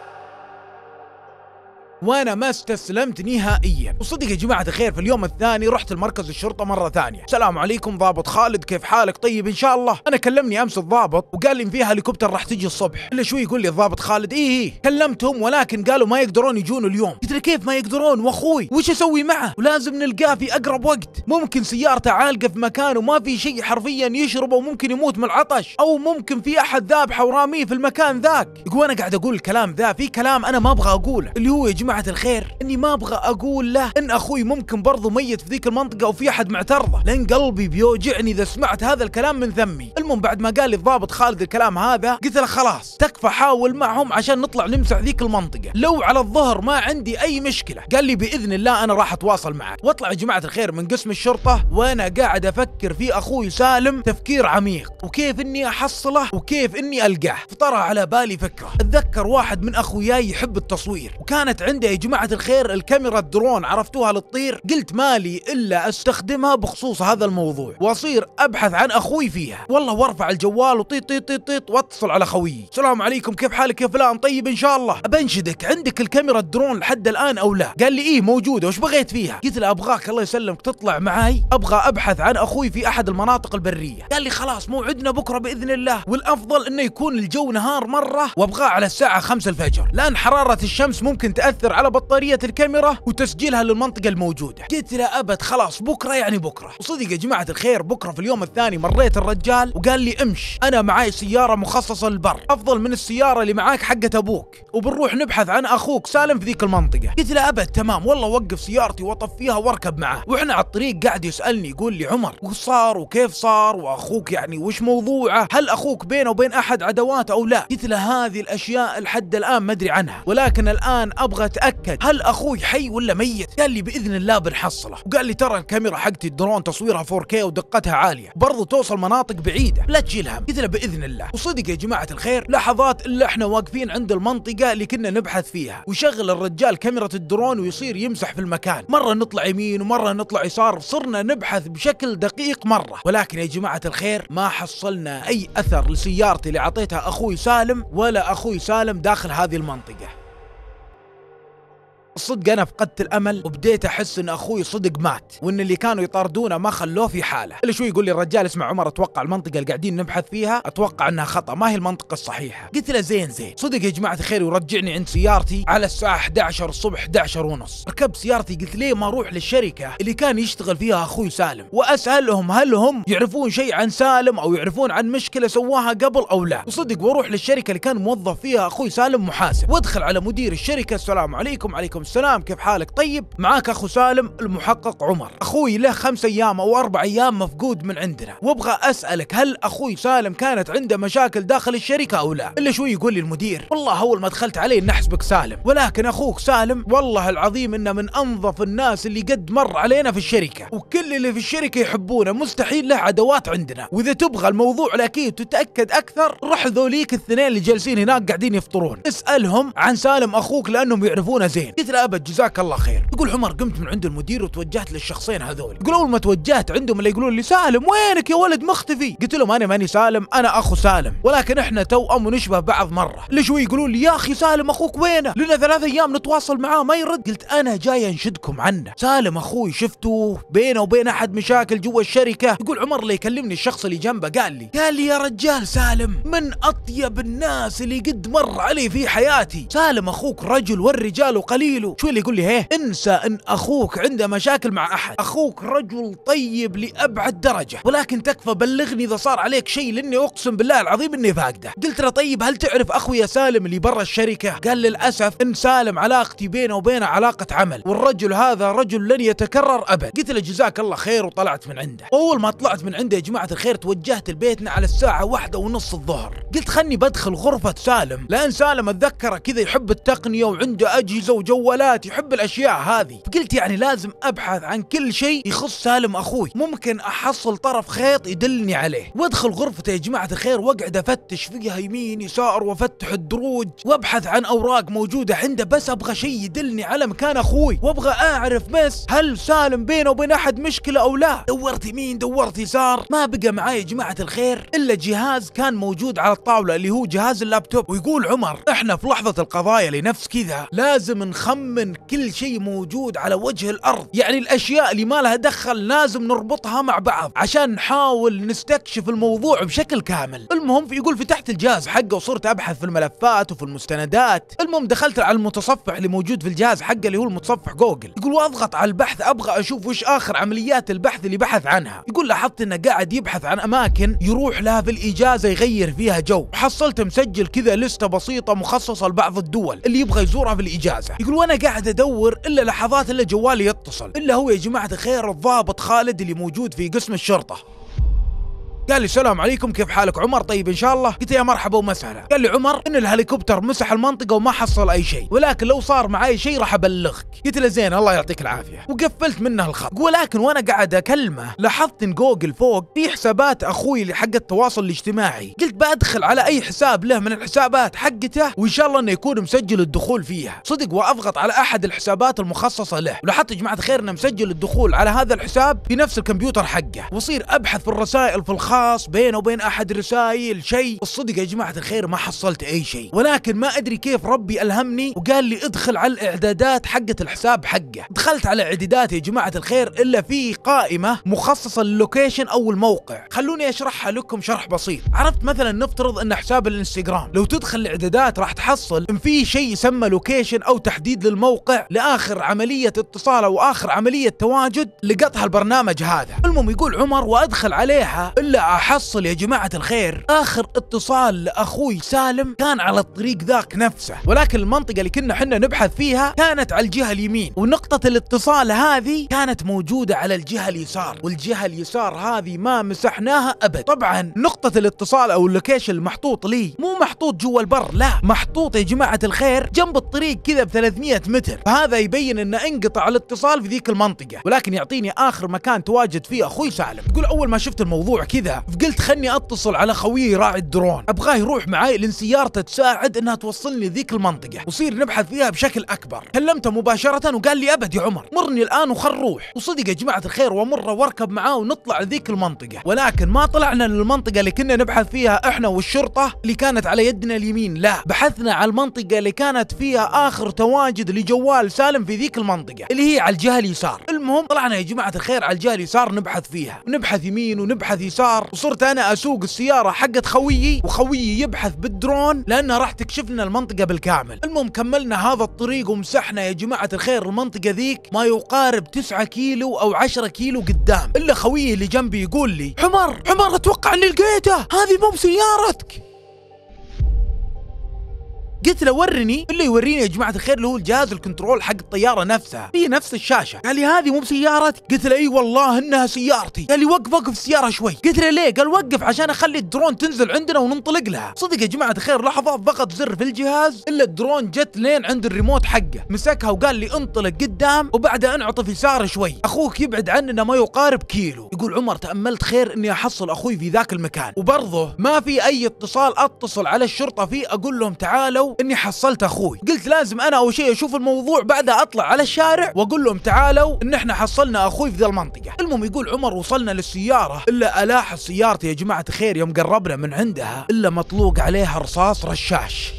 وانا ما استسلمت نهائيا وصدق يا جماعه الخير في اليوم الثاني رحت لمركز الشرطه مره ثانيه السلام عليكم ضابط خالد كيف حالك طيب ان شاء الله انا كلمني امس الضابط وقال لي ان في هليكوبتر راح تجي الصبح الا شوي يقول لي الضابط خالد إيه, إيه. كلمتهم ولكن قالوا ما يقدرون يجون اليوم قلت له كيف ما يقدرون واخوي وش اسوي معه ولازم نلقاه في اقرب وقت ممكن سيارته عالقه في مكان وما في شيء حرفيا يشربه وممكن يموت من العطش او ممكن في احد ذابحه وراميه في المكان ذاك يقول انا قاعد اقول الكلام ذا في كلام انا ما ابغى اقوله اللي هو يا جماعه جماعة الخير اني ما ابغى اقول له ان اخوي ممكن برضو ميت في ذيك المنطقة وفي احد معترضه لان قلبي بيوجعني اذا سمعت هذا الكلام من ذمي المهم بعد ما قال لي الضابط خالد الكلام هذا قلت له خلاص تكفى حاول معهم عشان نطلع نمسح ذيك المنطقة لو على الظهر ما عندي اي مشكلة قال لي باذن الله انا راح اتواصل معك واطلع يا جماعة الخير من قسم الشرطة وانا قاعد افكر في اخوي سالم تفكير عميق وكيف اني احصله وكيف اني القاه فطرى على بالي فكرة اتذكر واحد من اخوياي يحب التصوير وكانت عندي عنده يا جماعة الخير الكاميرا الدرون عرفتوها للطير قلت مالي إلا أستخدمها بخصوص هذا الموضوع وأصير أبحث عن أخوي فيها والله وارفع الجوال وطيط طيط طيط, طيط واتصل على خويي السلام عليكم كيف حالك يا فلان طيب إن شاء الله أبنشدك عندك الكاميرا الدرون لحد الآن أو لا قال لي إيه موجودة وش بغيت فيها قلت له أبغاك الله يسلمك تطلع معاي أبغى أبحث عن أخوي في أحد المناطق البرية قال لي خلاص موعدنا بكرة بإذن الله والأفضل إنه يكون الجو نهار مرة وأبغاه على الساعة 5 الفجر لأن حرارة الشمس ممكن تأثر تقدر على بطاريه الكاميرا وتسجيلها للمنطقه الموجوده قلت له ابد خلاص بكره يعني بكره وصدق يا جماعه الخير بكره في اليوم الثاني مريت الرجال وقال لي امش انا معاي سياره مخصصه للبر افضل من السياره اللي معاك حقه ابوك وبنروح نبحث عن اخوك سالم في ذيك المنطقه قلت له ابد تمام والله وقف سيارتي واطفيها واركب معاه واحنا على الطريق قاعد يسالني يقول لي عمر وش صار وكيف صار واخوك يعني وش موضوعه هل اخوك بينه وبين احد عدوات او لا قلت له هذه الاشياء لحد الان ما ادري عنها ولكن الان ابغى اتاكد هل اخوي حي ولا ميت قال لي باذن الله بنحصله وقال لي ترى الكاميرا حقتي الدرون تصويرها 4K ودقتها عاليه برضو توصل مناطق بعيده لا تشيل هم قلت له باذن الله وصدق يا جماعه الخير لحظات الا احنا واقفين عند المنطقه اللي كنا نبحث فيها وشغل الرجال كاميرا الدرون ويصير يمسح في المكان مره نطلع يمين ومره نطلع يسار صرنا نبحث بشكل دقيق مره ولكن يا جماعه الخير ما حصلنا اي اثر لسيارتي اللي اعطيتها اخوي سالم ولا اخوي سالم داخل هذه المنطقه صدق انا فقدت الامل وبديت احس ان اخوي صدق مات وان اللي كانوا يطاردونه ما خلوه في حاله كل شوي يقول لي الرجال اسمع عمر اتوقع المنطقه اللي قاعدين نبحث فيها اتوقع انها خطا ما هي المنطقه الصحيحه قلت له زين زين صدق يا جماعه الخير ورجعني عند سيارتي على الساعه 11 الصبح 11 ونص ركبت سيارتي قلت ليه ما اروح للشركه اللي كان يشتغل فيها اخوي سالم واسالهم هل هم يعرفون شيء عن سالم او يعرفون عن مشكله سواها قبل او لا وصدق واروح للشركه اللي كان موظف فيها اخوي سالم محاسب وادخل على مدير الشركه السلام عليكم عليكم السلام كيف حالك طيب معاك اخو سالم المحقق عمر اخوي له خمس ايام او اربع ايام مفقود من عندنا وابغى اسالك هل اخوي سالم كانت عنده مشاكل داخل الشركه او لا الا شوي يقول لي المدير والله اول ما دخلت عليه نحسبك سالم ولكن اخوك سالم والله العظيم انه من انظف الناس اللي قد مر علينا في الشركه وكل اللي في الشركه يحبونه مستحيل له عدوات عندنا واذا تبغى الموضوع الاكيد تتاكد اكثر روح ذوليك الاثنين اللي جالسين هناك قاعدين يفطرون اسالهم عن سالم اخوك لانهم يعرفونه زين قلت له ابد جزاك الله خير يقول عمر قمت من عند المدير وتوجهت للشخصين هذول يقول اول ما توجهت عندهم اللي يقولون لي سالم وينك يا ولد مختفي قلت لهم انا ماني سالم انا اخو سالم ولكن احنا توأم ونشبه بعض مره اللي شوي يقولون لي يا اخي سالم اخوك وينه لنا ثلاث ايام نتواصل معاه ما يرد قلت انا جاي انشدكم عنه سالم اخوي شفتوه بينه وبين احد مشاكل جوا الشركه يقول عمر اللي يكلمني الشخص اللي جنبه قال لي قال لي يا رجال سالم من اطيب الناس اللي قد مر علي في حياتي سالم اخوك رجل والرجال قليل له شو اللي يقول لي هيه انسى ان اخوك عنده مشاكل مع احد اخوك رجل طيب لابعد درجه ولكن تكفى بلغني اذا صار عليك شيء لاني اقسم بالله العظيم اني فاقده قلت له طيب هل تعرف اخوي سالم اللي برا الشركه قال للاسف ان سالم علاقتي بينه وبينه علاقه عمل والرجل هذا رجل لن يتكرر ابد قلت له جزاك الله خير وطلعت من عنده اول ما طلعت من عنده يا جماعه الخير توجهت لبيتنا على الساعه واحدة ونص الظهر قلت خلني بدخل غرفه سالم لان سالم اتذكره كذا يحب التقنيه وعنده اجهزه وجوال الجوالات يحب الاشياء هذه فقلت يعني لازم ابحث عن كل شيء يخص سالم اخوي ممكن احصل طرف خيط يدلني عليه وادخل غرفته يا جماعه الخير واقعد افتش فيها يمين يسار وافتح الدروج وابحث عن اوراق موجوده عنده بس ابغى شيء يدلني على مكان اخوي وابغى اعرف بس هل سالم بينه وبين احد مشكله او لا دورت يمين دورت يسار ما بقى معي يا جماعه الخير الا جهاز كان موجود على الطاوله اللي هو جهاز اللابتوب ويقول عمر احنا في لحظه القضايا لنفس كذا لازم نخمم نطمن كل شيء موجود على وجه الارض يعني الاشياء اللي ما لها دخل لازم نربطها مع بعض عشان نحاول نستكشف الموضوع بشكل كامل المهم يقول فتحت الجهاز حقه وصرت ابحث في الملفات وفي المستندات المهم دخلت على المتصفح اللي موجود في الجهاز حقه اللي هو المتصفح جوجل يقول واضغط على البحث ابغى اشوف وش اخر عمليات البحث اللي بحث عنها يقول لاحظت انه قاعد يبحث عن اماكن يروح لها في الاجازه يغير فيها جو حصلت مسجل كذا لسته بسيطه مخصصه لبعض الدول اللي يبغى يزورها في الاجازه يقول انا قاعد ادور الا لحظات الا جوالي يتصل الا هو يا جماعه الخير الضابط خالد اللي موجود في قسم الشرطه قال لي السلام عليكم كيف حالك عمر طيب ان شاء الله قلت يا مرحبا ومسهلا قال لي عمر ان الهليكوبتر مسح المنطقه وما حصل اي شيء ولكن لو صار معي شيء راح ابلغك قلت له زين الله يعطيك العافيه وقفلت منه الخط ولكن وانا قاعد اكلمه لاحظت ان جوجل فوق في حسابات اخوي اللي حق التواصل الاجتماعي قلت بدخل على اي حساب له من الحسابات حقته وان شاء الله انه يكون مسجل الدخول فيها صدق واضغط على احد الحسابات المخصصه له ولاحظت يا جماعه الخير انه مسجل الدخول على هذا الحساب في نفس الكمبيوتر حقه واصير ابحث في الرسائل في الخارج خاص بينه وبين احد رسائل شيء الصدق يا جماعه الخير ما حصلت اي شيء ولكن ما ادري كيف ربي الهمني وقال لي ادخل على الاعدادات حقه الحساب حقه دخلت على اعدادات يا جماعه الخير الا في قائمه مخصصه للوكيشن او الموقع خلوني اشرحها لكم شرح بسيط عرفت مثلا نفترض ان حساب الانستغرام لو تدخل الاعدادات راح تحصل ان في شيء يسمى لوكيشن او تحديد للموقع لاخر عمليه اتصال او اخر عمليه تواجد لقطها البرنامج هذا المهم يقول عمر وادخل عليها الا احصل يا جماعه الخير اخر اتصال لاخوي سالم كان على الطريق ذاك نفسه ولكن المنطقه اللي كنا حنا نبحث فيها كانت على الجهه اليمين ونقطه الاتصال هذه كانت موجوده على الجهه اليسار والجهه اليسار هذه ما مسحناها ابد طبعا نقطه الاتصال او اللوكيشن المحطوط لي مو محطوط جوا البر لا محطوط يا جماعه الخير جنب الطريق كذا ب 300 متر فهذا يبين ان انقطع الاتصال في ذيك المنطقه ولكن يعطيني اخر مكان تواجد فيه اخوي سالم تقول اول ما شفت الموضوع كذا فقلت خلني اتصل على خويي راعي الدرون ابغاه يروح معاي لان سيارته تساعد انها توصلني ذيك المنطقه وصير نبحث فيها بشكل اكبر كلمته مباشره وقال لي ابد يا عمر مرني الان وخل نروح وصدق يا جماعه الخير وامره واركب معاه ونطلع ذيك المنطقه ولكن ما طلعنا للمنطقه اللي كنا نبحث فيها احنا والشرطه اللي كانت على يدنا اليمين لا بحثنا على المنطقه اللي كانت فيها اخر تواجد لجوال سالم في ذيك المنطقه اللي هي على الجهه اليسار المهم طلعنا يا جماعه الخير على الجهه اليسار نبحث فيها نبحث يمين ونبحث يسار السيارة وصرت انا اسوق السيارة حقت خويي وخويي يبحث بالدرون لانها راح تكشف لنا المنطقة بالكامل المهم كملنا هذا الطريق ومسحنا يا جماعة الخير المنطقة ذيك ما يقارب 9 كيلو او 10 كيلو قدام الا خويي اللي جنبي يقول لي حمر حمر اتوقع اني لقيته هذه مو بسيارتك قلت له ورني اللي يوريني يا جماعه الخير اللي هو الجهاز الكنترول حق الطياره نفسها في نفس الشاشه قال لي هذه مو بسيارتك قلت له اي والله انها سيارتي قال لي وقف وقف السياره شوي قلت له ليه قال وقف عشان اخلي الدرون تنزل عندنا وننطلق لها صدق يا جماعه الخير لحظه ضغط زر في الجهاز الا الدرون جت لين عند الريموت حقه مسكها وقال لي انطلق قدام وبعدها انعطف يسار شوي اخوك يبعد عننا ما يقارب كيلو يقول عمر تاملت خير اني احصل اخوي في ذاك المكان وبرضه ما في اي اتصال اتصل على الشرطه فيه اقول لهم تعالوا اني حصلت اخوي قلت لازم انا اول شيء اشوف الموضوع بعدها اطلع على الشارع واقول لهم تعالوا ان احنا حصلنا اخوي في ذا المنطقه المهم يقول عمر وصلنا للسياره الا الاحظ سيارتي يا جماعه خير يوم قربنا من عندها الا مطلوق عليها رصاص رشاش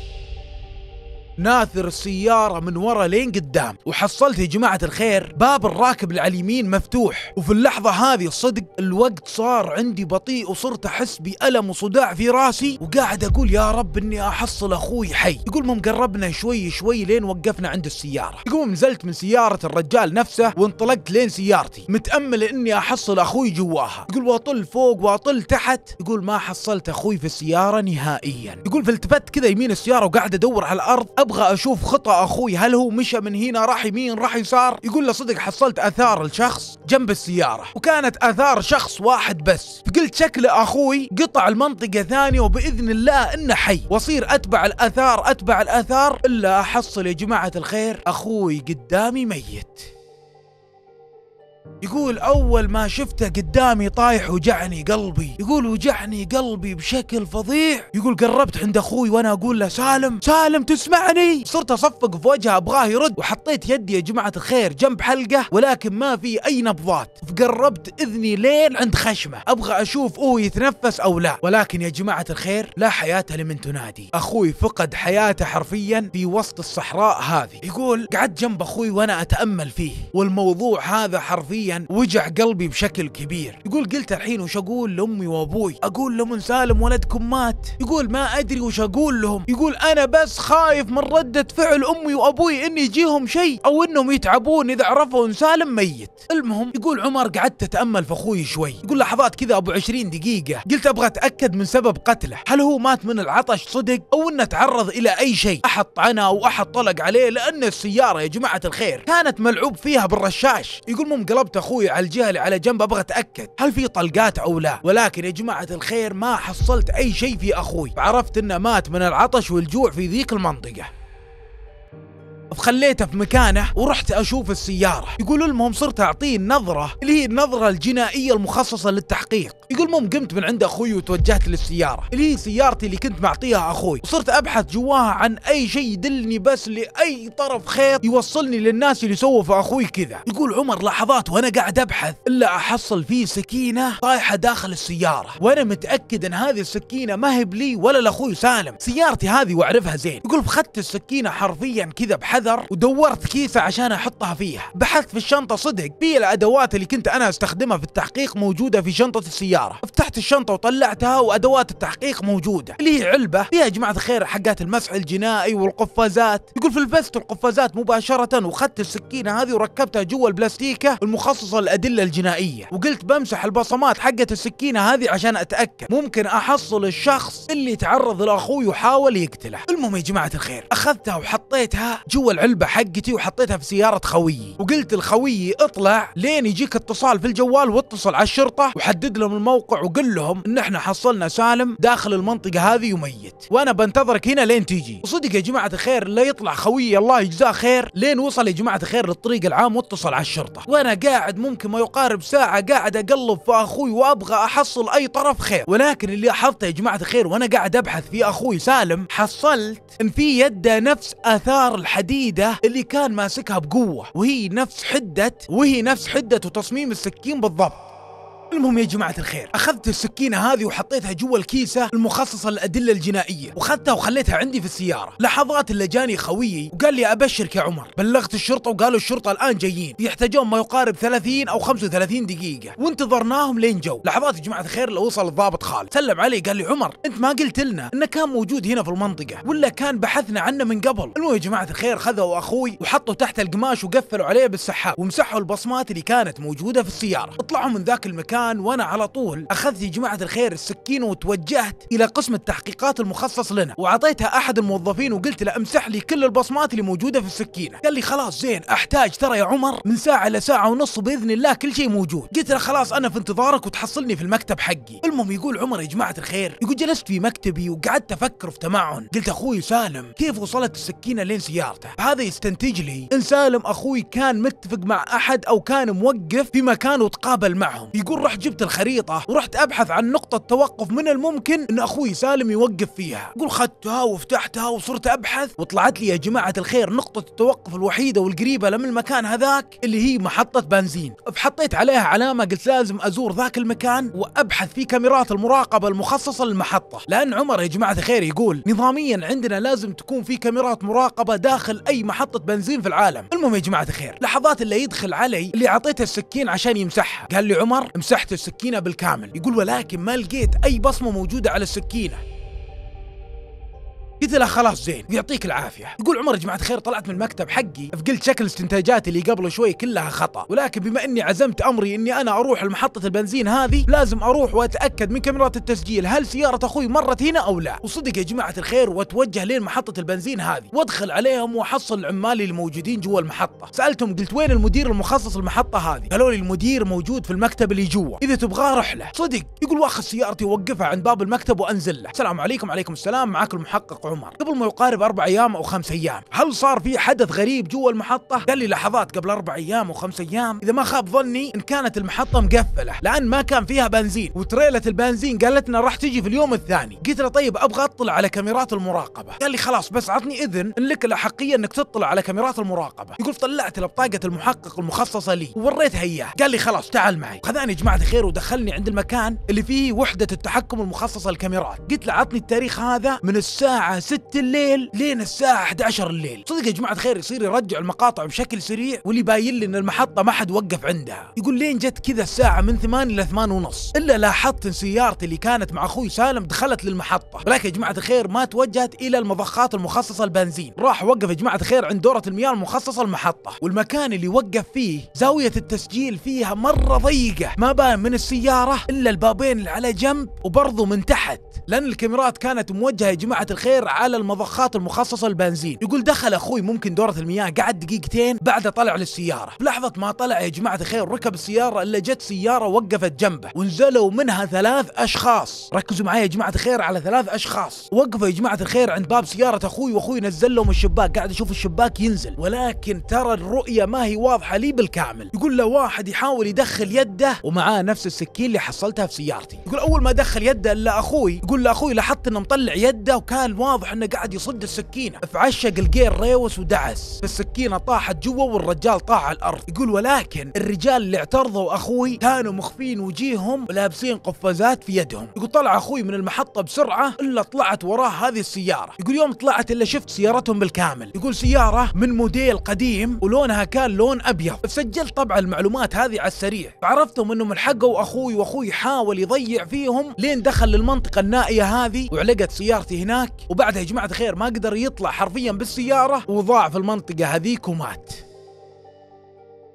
ناثر السيارة من ورا لين قدام وحصلت يا جماعة الخير باب الراكب اللي على اليمين مفتوح وفي اللحظة هذه صدق الوقت صار عندي بطيء وصرت أحس بألم وصداع في راسي وقاعد أقول يا رب إني أحصل أخوي حي يقول مم قربنا شوي شوي لين وقفنا عند السيارة يقوم نزلت من سيارة الرجال نفسه وانطلقت لين سيارتي متأمل إني أحصل أخوي جواها يقول وأطل فوق وأطل تحت يقول ما حصلت أخوي في السيارة نهائيا يقول فالتفت كذا يمين السيارة وقاعد أدور على الأرض ابغى اشوف خطى اخوي هل هو مشى من هنا راح يمين راح يسار يقول له صدق حصلت اثار الشخص جنب السياره وكانت اثار شخص واحد بس فقلت شكل اخوي قطع المنطقه ثانيه وباذن الله انه حي واصير اتبع الاثار اتبع الاثار الا احصل يا جماعه الخير اخوي قدامي ميت يقول أول ما شفته قدامي طايح وجعني قلبي يقول وجعني قلبي بشكل فظيع يقول قربت عند أخوي وأنا أقول له سالم سالم تسمعني صرت أصفق في وجهه أبغاه يرد وحطيت يدي يا جماعة الخير جنب حلقه ولكن ما في أي نبضات فقربت إذني لين عند خشمه أبغى أشوف هو يتنفس أو لا ولكن يا جماعة الخير لا حياة لمن تنادي أخوي فقد حياته حرفيا في وسط الصحراء هذه يقول قعدت جنب أخوي وأنا أتأمل فيه والموضوع هذا حرفيا وجع قلبي بشكل كبير يقول قلت الحين وش اقول لامي وابوي اقول لهم ان سالم ولدكم مات يقول ما ادري وش اقول لهم يقول انا بس خايف من ردة فعل امي وابوي ان يجيهم شيء او انهم يتعبون اذا عرفوا ان سالم ميت المهم يقول عمر قعدت اتامل في اخوي شوي يقول لحظات كذا ابو 20 دقيقة قلت ابغى اتاكد من سبب قتله هل هو مات من العطش صدق او انه تعرض الى اي شيء احد عنا او احد طلق عليه لان السيارة يا جماعة الخير كانت ملعوب فيها بالرشاش يقول مم قلبت اخوي على الجهه على جنب ابغى اتاكد هل في طلقات او لا ولكن يا جماعه الخير ما حصلت اي شيء في اخوي فعرفت انه مات من العطش والجوع في ذيك المنطقه فخليته في مكانه ورحت اشوف السياره يقول المهم صرت اعطيه النظره اللي هي النظره الجنائيه المخصصه للتحقيق يقول المهم قمت من عند اخوي وتوجهت للسياره اللي هي سيارتي اللي كنت معطيها اخوي وصرت ابحث جواها عن اي شيء يدلني بس لاي طرف خيط يوصلني للناس اللي سووا في اخوي كذا يقول عمر لحظات وانا قاعد ابحث الا احصل فيه سكينه طايحه داخل السياره وانا متاكد ان هذه السكينه ما هي بلي ولا لاخوي سالم سيارتي هذه واعرفها زين يقول فخدت السكينه حرفيا كذا بحد حذر ودورت كيسة عشان احطها فيها بحثت في الشنطه صدق في الادوات اللي كنت انا استخدمها في التحقيق موجوده في شنطه السياره فتحت الشنطه وطلعتها وادوات التحقيق موجوده اللي هي علبه فيها يا جماعه الخير حقات المسح الجنائي والقفازات يقول فلبست القفازات مباشره واخذت السكينه هذه وركبتها جوا البلاستيكه المخصصه للادله الجنائيه وقلت بمسح البصمات حقت السكينه هذه عشان اتاكد ممكن احصل الشخص اللي تعرض لاخوي وحاول يقتله المهم يا جماعه الخير اخذتها وحطيتها جوا اول علبه حقتي وحطيتها في سياره خويي وقلت لخويي اطلع لين يجيك اتصال في الجوال واتصل على الشرطه وحدد لهم الموقع وقل لهم ان احنا حصلنا سالم داخل المنطقه هذه وميت وانا بنتظرك هنا لين تيجي وصدق يا جماعه الخير لا يطلع خويي الله يجزاه خير لين وصل يا جماعه الخير للطريق العام واتصل على الشرطه وانا قاعد ممكن ما يقارب ساعه قاعد اقلب في اخوي وابغى احصل اي طرف خير ولكن اللي لاحظته يا جماعه الخير وانا قاعد ابحث في اخوي سالم حصلت ان في يده نفس اثار الحديد الحديده اللي كان ماسكها بقوه وهي نفس حده وهي نفس حده وتصميم السكين بالضبط المهم يا جماعه الخير اخذت السكينه هذه وحطيتها جوا الكيسه المخصصه للادله الجنائيه وخذتها وخليتها عندي في السياره لحظات اللي جاني خويي وقال لي ابشرك يا عمر بلغت الشرطه وقالوا الشرطه الان جايين يحتاجون ما يقارب 30 او 35 دقيقه وانتظرناهم لين جو لحظات يا جماعه الخير لو وصل الضابط خالد سلم علي قال لي عمر انت ما قلت لنا انه كان موجود هنا في المنطقه ولا كان بحثنا عنه من قبل المهم يا جماعه الخير خذوا اخوي وحطوا تحت القماش وقفلوا عليه بالسحاب ومسحوا البصمات اللي كانت موجوده في السياره اطلعوا من ذاك المكان الإعلان وأنا على طول أخذت يا جماعة الخير السكين وتوجهت إلى قسم التحقيقات المخصص لنا وأعطيتها أحد الموظفين وقلت له امسح لي كل البصمات اللي موجودة في السكينة قال لي خلاص زين أحتاج ترى يا عمر من ساعة إلى ساعة ونص وبإذن الله كل شيء موجود قلت له خلاص أنا في انتظارك وتحصلني في المكتب حقي المهم يقول عمر يا جماعة الخير يقول جلست في مكتبي وقعدت أفكر في تمعن قلت أخوي سالم كيف وصلت السكينة لين سيارته هذا يستنتج لي إن سالم أخوي كان متفق مع أحد أو كان موقف في مكان وتقابل معهم يقول رحت جبت الخريطة ورحت أبحث عن نقطة توقف من الممكن أن أخوي سالم يوقف فيها قل خدتها وفتحتها وصرت أبحث وطلعت لي يا جماعة الخير نقطة التوقف الوحيدة والقريبة لم المكان هذاك اللي هي محطة بنزين فحطيت عليها علامة قلت لازم أزور ذاك المكان وأبحث في كاميرات المراقبة المخصصة للمحطة لأن عمر يا جماعة الخير يقول نظاميا عندنا لازم تكون في كاميرات مراقبة داخل أي محطة بنزين في العالم المهم يا جماعة الخير لحظات اللي يدخل علي اللي أعطيته السكين عشان يمسحها قال لي عمر امسح فتحت السكينة بالكامل يقول ولكن ما لقيت أي بصمة موجودة على السكينة قلت له خلاص زين يعطيك العافيه يقول عمر يا جماعه الخير طلعت من المكتب حقي فقلت شكل استنتاجاتي اللي قبل شوي كلها خطا ولكن بما اني عزمت امري اني انا اروح لمحطه البنزين هذه لازم اروح واتاكد من كاميرات التسجيل هل سياره اخوي مرت هنا او لا وصدق يا جماعه الخير واتوجه لين محطه البنزين هذه وادخل عليهم واحصل العمال الموجودين جوا المحطه سالتهم قلت وين المدير المخصص المحطه هذه قالوا لي المدير موجود في المكتب اللي جوا اذا تبغاه رحله له صدق يقول واخذ سيارتي ووقفها عند باب المكتب وانزل له السلام عليكم عليكم السلام معاك المحقق عمر قبل ما يقارب أربع أيام أو خمس أيام هل صار في حدث غريب جوا المحطة؟ قال لي لحظات قبل أربع أيام وخمس أيام إذا ما خاب ظني إن كانت المحطة مقفلة لأن ما كان فيها بنزين وتريلة البنزين قالت لنا راح تجي في اليوم الثاني قلت له طيب أبغى أطلع على كاميرات المراقبة قال لي خلاص بس عطني إذن إن لك الأحقية إنك تطلع على كاميرات المراقبة يقول طلعت له بطاقة المحقق المخصصة لي ووريتها إياه قال لي خلاص تعال معي خذاني جماعة الخير ودخلني عند المكان اللي فيه وحدة التحكم المخصصة للكاميرات قلت له عطني التاريخ هذا من الساعة 6 الليل لين الساعة 11 الليل صدق يا جماعة الخير يصير يرجع المقاطع بشكل سريع واللي باين لي ان المحطة ما حد وقف عندها يقول لين جت كذا الساعة من 8 إلى 8 ونص إلا لاحظت ان سيارتي اللي كانت مع أخوي سالم دخلت للمحطة ولكن يا جماعة الخير ما توجهت إلى المضخات المخصصة البنزين راح وقف يا جماعة الخير عند دورة المياه المخصصة المحطة والمكان اللي وقف فيه زاوية التسجيل فيها مرة ضيقة ما بان من السيارة إلا البابين اللي على جنب وبرضه من تحت لأن الكاميرات كانت موجهة يا جماعة الخير على المضخات المخصصه للبنزين يقول دخل اخوي ممكن دوره المياه قعد دقيقتين بعدها طلع للسياره بلحظه ما طلع يا جماعه الخير ركب السياره الا جت سياره وقفت جنبه ونزلوا منها ثلاث اشخاص ركزوا معي يا جماعه الخير على ثلاث اشخاص وقفوا يا جماعه الخير عند باب سياره اخوي واخوي نزل لهم الشباك قاعد اشوف الشباك ينزل ولكن ترى الرؤيه ما هي واضحه لي بالكامل يقول له واحد يحاول يدخل يده ومعاه نفس السكين اللي حصلتها في سيارتي يقول اول ما دخل يده الا اخوي يقول لاخوي لاحظت انه مطلع يده وكان واضح واضح انه قاعد يصد السكينه فعشق الجير ريوس ودعس فالسكينه طاحت جوا والرجال طاح على الارض يقول ولكن الرجال اللي اعترضوا اخوي كانوا مخفين وجيههم ولابسين قفازات في يدهم يقول طلع اخوي من المحطه بسرعه الا طلعت وراه هذه السياره يقول يوم طلعت الا شفت سيارتهم بالكامل يقول سياره من موديل قديم ولونها كان لون ابيض فسجلت طبعا المعلومات هذه على السريع فعرفتهم انهم الحقوا اخوي واخوي حاول يضيع فيهم لين دخل للمنطقه النائيه هذه وعلقت سيارتي هناك وبعد بعدها يا جماعه الخير ما قدر يطلع حرفيا بالسياره وضاع في المنطقه هذيك ومات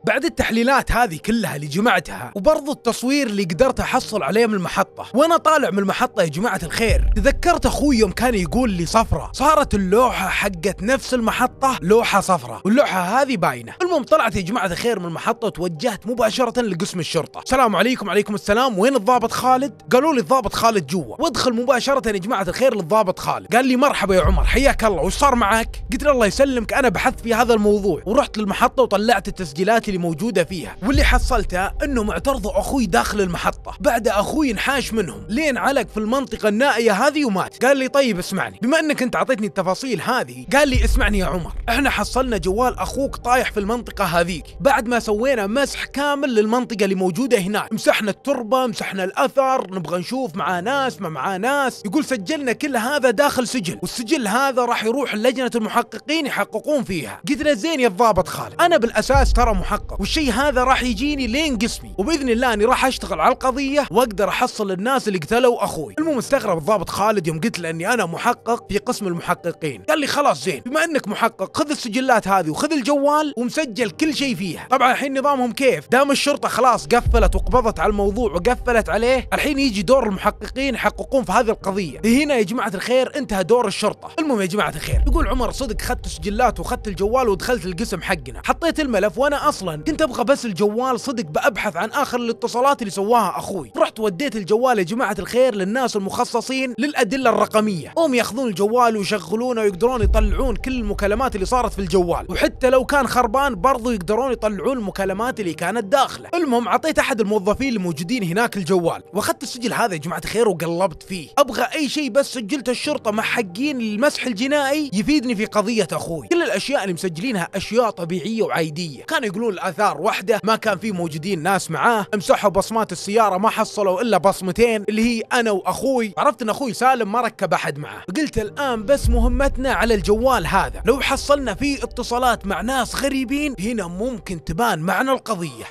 بعد التحليلات هذه كلها اللي جمعتها وبرضه التصوير اللي قدرت احصل عليه من المحطه وانا طالع من المحطه يا جماعه الخير تذكرت اخوي يوم كان يقول لي صفرة صارت اللوحه حقت نفس المحطه لوحه صفرة واللوحه هذه باينه المهم طلعت يا جماعه الخير من المحطه وتوجهت مباشره لقسم الشرطه السلام عليكم عليكم السلام وين الضابط خالد قالوا لي الضابط خالد جوا وادخل مباشره يا جماعه الخير للضابط خالد قال لي مرحبا يا عمر حياك الله وش صار معك قلت له الله يسلمك انا بحثت في هذا الموضوع ورحت للمحطه وطلعت التسجيلات اللي موجوده فيها واللي حصلته انه معترض اخوي داخل المحطه بعد اخوي انحاش منهم لين علق في المنطقه النائيه هذه ومات قال لي طيب اسمعني بما انك انت اعطيتني التفاصيل هذه قال لي اسمعني يا عمر احنا حصلنا جوال اخوك طايح في المنطقه هذيك بعد ما سوينا مسح كامل للمنطقه اللي موجوده هناك مسحنا التربه مسحنا الاثر نبغى نشوف مع ناس ما مع ناس يقول سجلنا كل هذا داخل سجل والسجل هذا راح يروح لجنه المحققين يحققون فيها قلت له زين يا الضابط خالد انا بالاساس ترى محقق يتحقق والشيء هذا راح يجيني لين قسمي وباذن الله اني راح اشتغل على القضيه واقدر احصل الناس اللي قتلوا اخوي المهم استغرب الضابط خالد يوم قلت له اني انا محقق في قسم المحققين قال لي خلاص زين بما انك محقق خذ السجلات هذه وخذ الجوال ومسجل كل شيء فيها طبعا الحين نظامهم كيف دام الشرطه خلاص قفلت وقبضت على الموضوع وقفلت عليه الحين يجي دور المحققين يحققون في هذه القضيه إيه هنا يا جماعه الخير انتهى دور الشرطه المهم يا جماعه الخير يقول عمر صدق خدت سجلات وخدت الجوال ودخلت القسم حقنا حطيت الملف وانا اصلا طبعا كنت ابغى بس الجوال صدق بابحث عن اخر الاتصالات اللي سواها اخوي رحت وديت الجوال يا جماعه الخير للناس المخصصين للادله الرقميه هم ياخذون الجوال ويشغلونه ويقدرون يطلعون كل المكالمات اللي صارت في الجوال وحتى لو كان خربان برضو يقدرون يطلعون المكالمات اللي كانت داخله المهم عطيت احد الموظفين الموجودين هناك الجوال واخذت السجل هذا يا جماعه الخير وقلبت فيه ابغى اي شيء بس سجلت الشرطه مع حقين المسح الجنائي يفيدني في قضيه اخوي كل الاشياء اللي مسجلينها اشياء طبيعيه وعاديه كانوا يقولون اثار وحده ما كان في موجودين ناس معاه امسحوا بصمات السياره ما حصلوا الا بصمتين اللي هي انا واخوي عرفت ان اخوي سالم ما ركب احد معاه قلت الان بس مهمتنا على الجوال هذا لو حصلنا فيه اتصالات مع ناس غريبين هنا ممكن تبان معنى القضيه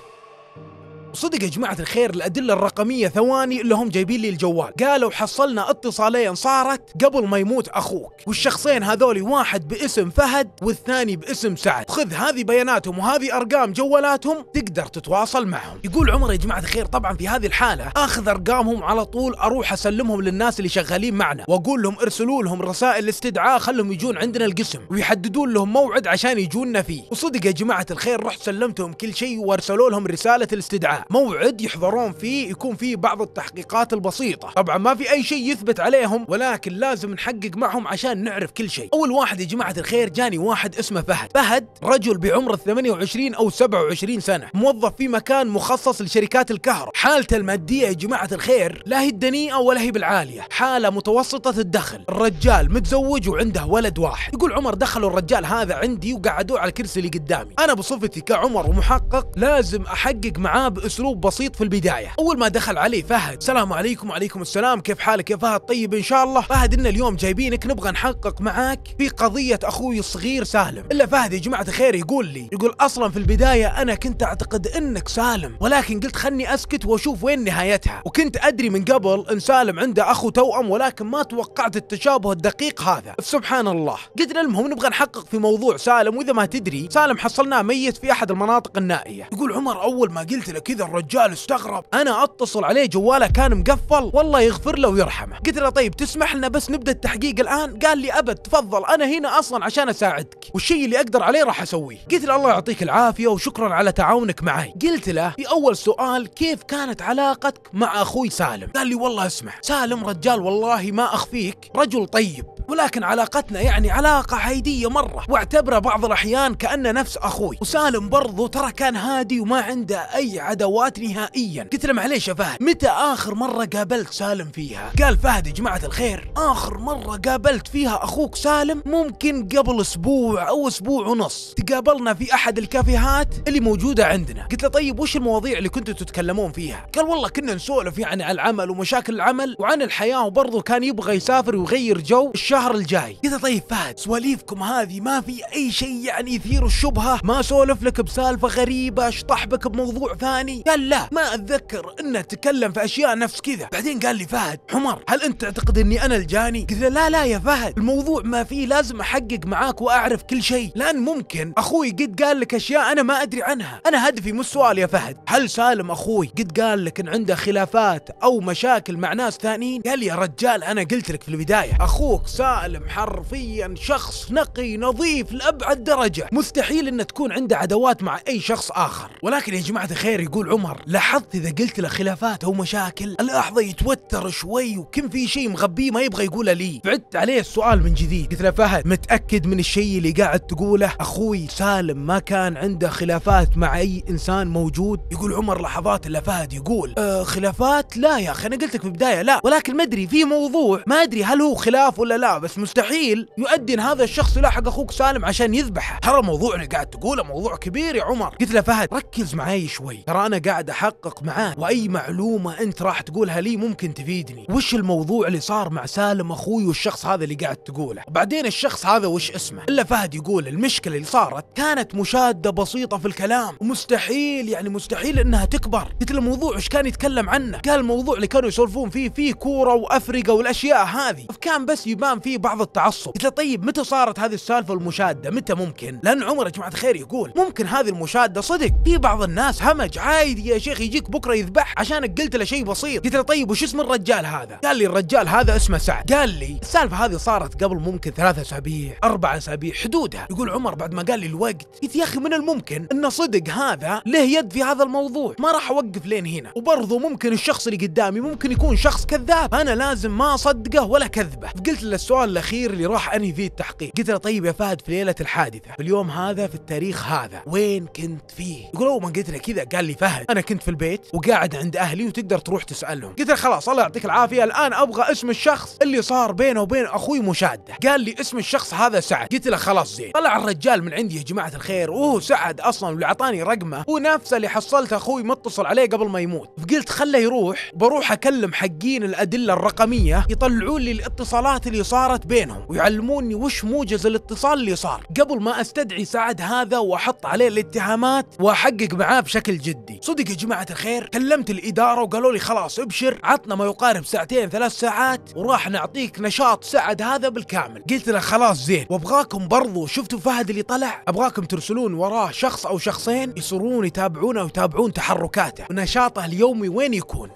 صدق يا جماعه الخير الادله الرقميه ثواني اللي هم جايبين لي الجوال قالوا حصلنا اتصالين صارت قبل ما يموت اخوك والشخصين هذولي واحد باسم فهد والثاني باسم سعد خذ هذه بياناتهم وهذه ارقام جوالاتهم تقدر تتواصل معهم يقول عمر يا جماعه الخير طبعا في هذه الحاله اخذ ارقامهم على طول اروح اسلمهم للناس اللي شغالين معنا واقول لهم ارسلوا لهم رسائل استدعاء خلهم يجون عندنا القسم ويحددون لهم موعد عشان يجونا فيه وصدق يا جماعه الخير رحت سلمتهم كل شيء وارسلوا لهم رساله الاستدعاء موعد يحضرون فيه يكون فيه بعض التحقيقات البسيطة طبعا ما في أي شيء يثبت عليهم ولكن لازم نحقق معهم عشان نعرف كل شيء أول واحد يا جماعة الخير جاني واحد اسمه فهد فهد رجل بعمر 28 أو 27 سنة موظف في مكان مخصص لشركات الكهرباء حالته المادية يا جماعة الخير لا هي الدنيئة ولا هي بالعالية حالة متوسطة الدخل الرجال متزوج وعنده ولد واحد يقول عمر دخلوا الرجال هذا عندي وقعدوه على الكرسي اللي قدامي أنا بصفتي كعمر ومحقق لازم أحقق معاه بأسلوب باسلوب بسيط في البدايه اول ما دخل علي فهد السلام عليكم وعليكم السلام كيف حالك يا فهد طيب ان شاء الله فهد ان اليوم جايبينك نبغى نحقق معاك في قضيه اخوي الصغير سالم الا فهد يا جماعه الخير يقول لي يقول اصلا في البدايه انا كنت اعتقد انك سالم ولكن قلت خلني اسكت واشوف وين نهايتها وكنت ادري من قبل ان سالم عنده اخو توأم ولكن ما توقعت التشابه الدقيق هذا سبحان الله قدر المهم نبغى نحقق في موضوع سالم واذا ما تدري سالم حصلناه ميت في احد المناطق النائيه يقول عمر اول ما قلت له كذا الرجال استغرب انا اتصل عليه جواله كان مقفل والله يغفر له ويرحمه قلت له طيب تسمح لنا بس نبدا التحقيق الان قال لي ابد تفضل انا هنا اصلا عشان اساعدك والشيء اللي اقدر عليه راح اسويه قلت له الله يعطيك العافيه وشكرا على تعاونك معي قلت له في اول سؤال كيف كانت علاقتك مع اخوي سالم قال لي والله اسمع سالم رجال والله ما اخفيك رجل طيب ولكن علاقتنا يعني علاقة حيدية مرة واعتبره بعض الأحيان كأنه نفس أخوي وسالم برضو ترى كان هادي وما عنده أي عداوات نهائيا قلت له معليش يا فهد متى آخر مرة قابلت سالم فيها قال فهد يا جماعة الخير آخر مرة قابلت فيها أخوك سالم ممكن قبل أسبوع أو أسبوع ونص تقابلنا في أحد الكافيهات اللي موجودة عندنا قلت له طيب وش المواضيع اللي كنتوا تتكلمون فيها قال والله كنا نسولف يعني عن العمل ومشاكل العمل وعن الحياة وبرضه كان يبغى يسافر ويغير جو الشغل الشهر الجاي كذا طيب فهد سواليفكم هذه ما في اي شيء يعني يثير الشبهه ما سولف لك بسالفه غريبه اشطح بك بموضوع ثاني قال لا ما اتذكر انه تكلم في اشياء نفس كذا بعدين قال لي فهد عمر هل انت تعتقد اني انا الجاني قلت له لا لا يا فهد الموضوع ما فيه لازم احقق معاك واعرف كل شيء لان ممكن اخوي قد قال لك اشياء انا ما ادري عنها انا هدفي مو السؤال يا فهد هل سالم اخوي قد قال لك ان عنده خلافات او مشاكل مع ناس ثانيين قال لي يا رجال انا قلت لك في البدايه اخوك سالم سالم حرفيا شخص نقي نظيف لابعد درجه مستحيل ان تكون عنده عداوات مع اي شخص اخر ولكن يا جماعه الخير يقول عمر لاحظت اذا قلت له خلافات او مشاكل الاحظه يتوتر شوي وكم في شيء مغبيه ما يبغى يقوله لي بعدت عليه السؤال من جديد قلت له فهد متاكد من الشيء اللي قاعد تقوله اخوي سالم ما كان عنده خلافات مع اي انسان موجود يقول عمر لحظات الا فهد يقول أه خلافات لا يا اخي انا قلت لك في البدايه لا ولكن ما ادري في موضوع ما ادري هل هو خلاف ولا لا بس مستحيل يؤدي ان هذا الشخص يلاحق اخوك سالم عشان يذبحه ترى الموضوع اللي قاعد تقوله موضوع كبير يا عمر قلت له فهد ركز معي شوي ترى انا قاعد احقق معاه واي معلومه انت راح تقولها لي ممكن تفيدني وش الموضوع اللي صار مع سالم اخوي والشخص هذا اللي قاعد تقوله وبعدين الشخص هذا وش اسمه الا فهد يقول المشكله اللي صارت كانت مشاده بسيطه في الكلام ومستحيل يعني مستحيل انها تكبر قلت له الموضوع ايش كان يتكلم عنه قال الموضوع اللي كانوا يسولفون فيه فيه كوره وافرقه والاشياء هذه كان بس يبان في بعض التعصب قلت له طيب متى صارت هذه السالفه المشاده متى ممكن لان عمر يا جماعه الخير يقول ممكن هذه المشاده صدق في بعض الناس همج عادي يا شيخ يجيك بكره يذبح عشانك قلت له شيء بسيط قلت له طيب وش اسم الرجال هذا قال لي الرجال هذا اسمه سعد قال لي السالفه هذه صارت قبل ممكن ثلاثة اسابيع اربع اسابيع حدودها يقول عمر بعد ما قال لي الوقت قلت يا اخي من الممكن ان صدق هذا له يد في هذا الموضوع ما راح اوقف لين هنا وبرضه ممكن الشخص اللي قدامي ممكن يكون شخص كذاب انا لازم ما اصدقه ولا كذبه فقلت له السؤال الاخير اللي راح انهي فيه التحقيق قلت له طيب يا فهد في ليله الحادثه في اليوم هذا في التاريخ هذا وين كنت فيه يقول اول ما قلت له كذا قال لي فهد انا كنت في البيت وقاعد عند اهلي وتقدر تروح تسالهم قلت له خلاص الله يعطيك العافيه الان ابغى اسم الشخص اللي صار بينه وبين اخوي مشاده قال لي اسم الشخص هذا سعد قلت له خلاص زين طلع الرجال من عندي يا جماعه الخير وهو سعد اصلا واللي اعطاني رقمه هو نفسه اللي حصلت اخوي متصل عليه قبل ما يموت فقلت خله يروح بروح اكلم حقين الادله الرقميه يطلعون لي الاتصالات اللي صار صارت بينهم ويعلموني وش موجز الاتصال اللي صار قبل ما استدعي سعد هذا واحط عليه الاتهامات واحقق معاه بشكل جدي صدق يا جماعه الخير كلمت الاداره وقالوا لي خلاص ابشر عطنا ما يقارب ساعتين ثلاث ساعات وراح نعطيك نشاط سعد هذا بالكامل قلت له خلاص زين وابغاكم برضو شفتوا فهد اللي طلع ابغاكم ترسلون وراه شخص او شخصين يصرون يتابعونه ويتابعون تحركاته ونشاطه اليومي وين يكون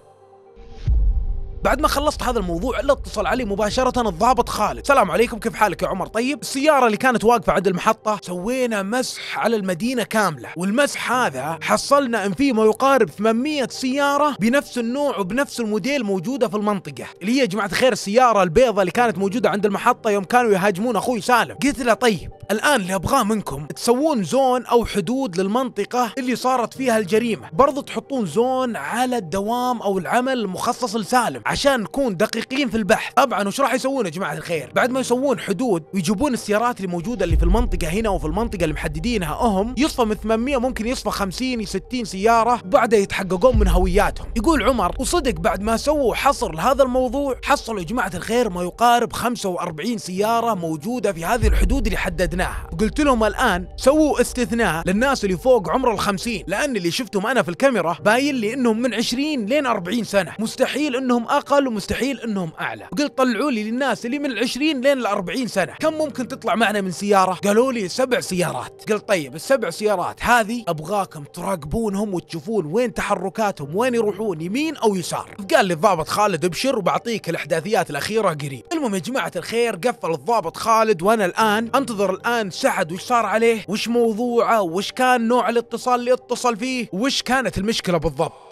بعد ما خلصت هذا الموضوع الا اتصل علي مباشره الضابط خالد سلام عليكم كيف حالك يا عمر طيب السياره اللي كانت واقفه عند المحطه سوينا مسح على المدينه كامله والمسح هذا حصلنا ان في ما يقارب 800 سياره بنفس النوع وبنفس الموديل موجوده في المنطقه اللي هي يا جماعه الخير السياره البيضاء اللي كانت موجوده عند المحطه يوم كانوا يهاجمون اخوي سالم قلت له طيب الان اللي ابغاه منكم تسوون زون او حدود للمنطقه اللي صارت فيها الجريمه برضو تحطون زون على الدوام او العمل المخصص لسالم عشان نكون دقيقين في البحث طبعا وش راح يسوون يا جماعه الخير بعد ما يسوون حدود ويجيبون السيارات اللي موجوده اللي في المنطقه هنا وفي المنطقه اللي محددينها هم يصفى من 800 ممكن يصفى 50 60 سياره وبعدها يتحققون من هوياتهم يقول عمر وصدق بعد ما سووا حصر لهذا الموضوع حصلوا يا جماعه الخير ما يقارب 45 سياره موجوده في هذه الحدود اللي حددناها وقلت لهم الان سووا استثناء للناس اللي فوق عمر ال 50 لان اللي شفتهم انا في الكاميرا باين لي انهم من 20 لين 40 سنه مستحيل انهم اقل ومستحيل انهم اعلى قلت طلعوا لي للناس اللي من العشرين 20 لين الاربعين 40 سنه كم ممكن تطلع معنا من سياره قالوا لي سبع سيارات قلت طيب السبع سيارات هذه ابغاكم تراقبونهم وتشوفون وين تحركاتهم وين يروحون يمين او يسار قال لي الضابط خالد ابشر وبعطيك الاحداثيات الاخيره قريب المهم يا جماعه الخير قفل الضابط خالد وانا الان انتظر الان سعد وش صار عليه وش موضوعه وش كان نوع الاتصال اللي اتصل فيه وش كانت المشكله بالضبط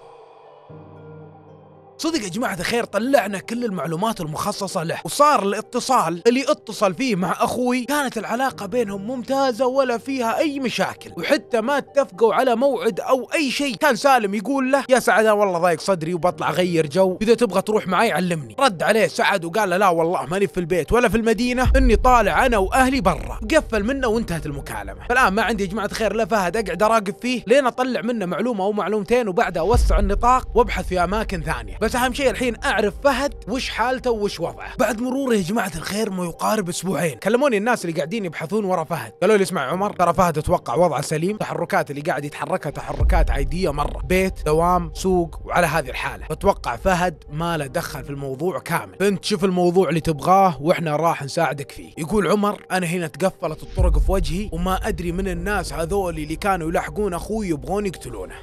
صدق يا جماعة الخير طلعنا كل المعلومات المخصصة له وصار الاتصال اللي اتصل فيه مع أخوي كانت العلاقة بينهم ممتازة ولا فيها أي مشاكل وحتى ما اتفقوا على موعد أو أي شيء كان سالم يقول له يا سعد أنا والله ضايق صدري وبطلع أغير جو إذا تبغى تروح معي علمني رد عليه سعد وقال له لا والله ماني في البيت ولا في المدينة إني طالع أنا وأهلي برا قفل منه وانتهت المكالمة فالآن ما عندي يا جماعة خير لا فهد أقعد أراقب فيه لين أطلع منه معلومة أو معلومتين وبعدها أوسع النطاق وأبحث في أماكن ثانية بس اهم شيء الحين اعرف فهد وش حالته وش وضعه بعد مرور يا جماعه الخير ما يقارب اسبوعين كلموني الناس اللي قاعدين يبحثون ورا فهد قالوا لي اسمع عمر ترى فهد اتوقع وضعه سليم تحركات اللي قاعد يتحركها تحركات عاديه مره بيت دوام سوق وعلى هذه الحاله اتوقع فهد ما له دخل في الموضوع كامل انت شوف الموضوع اللي تبغاه واحنا راح نساعدك فيه يقول عمر انا هنا تقفلت الطرق في وجهي وما ادري من الناس هذول اللي كانوا يلاحقون اخوي يبغون يقتلونه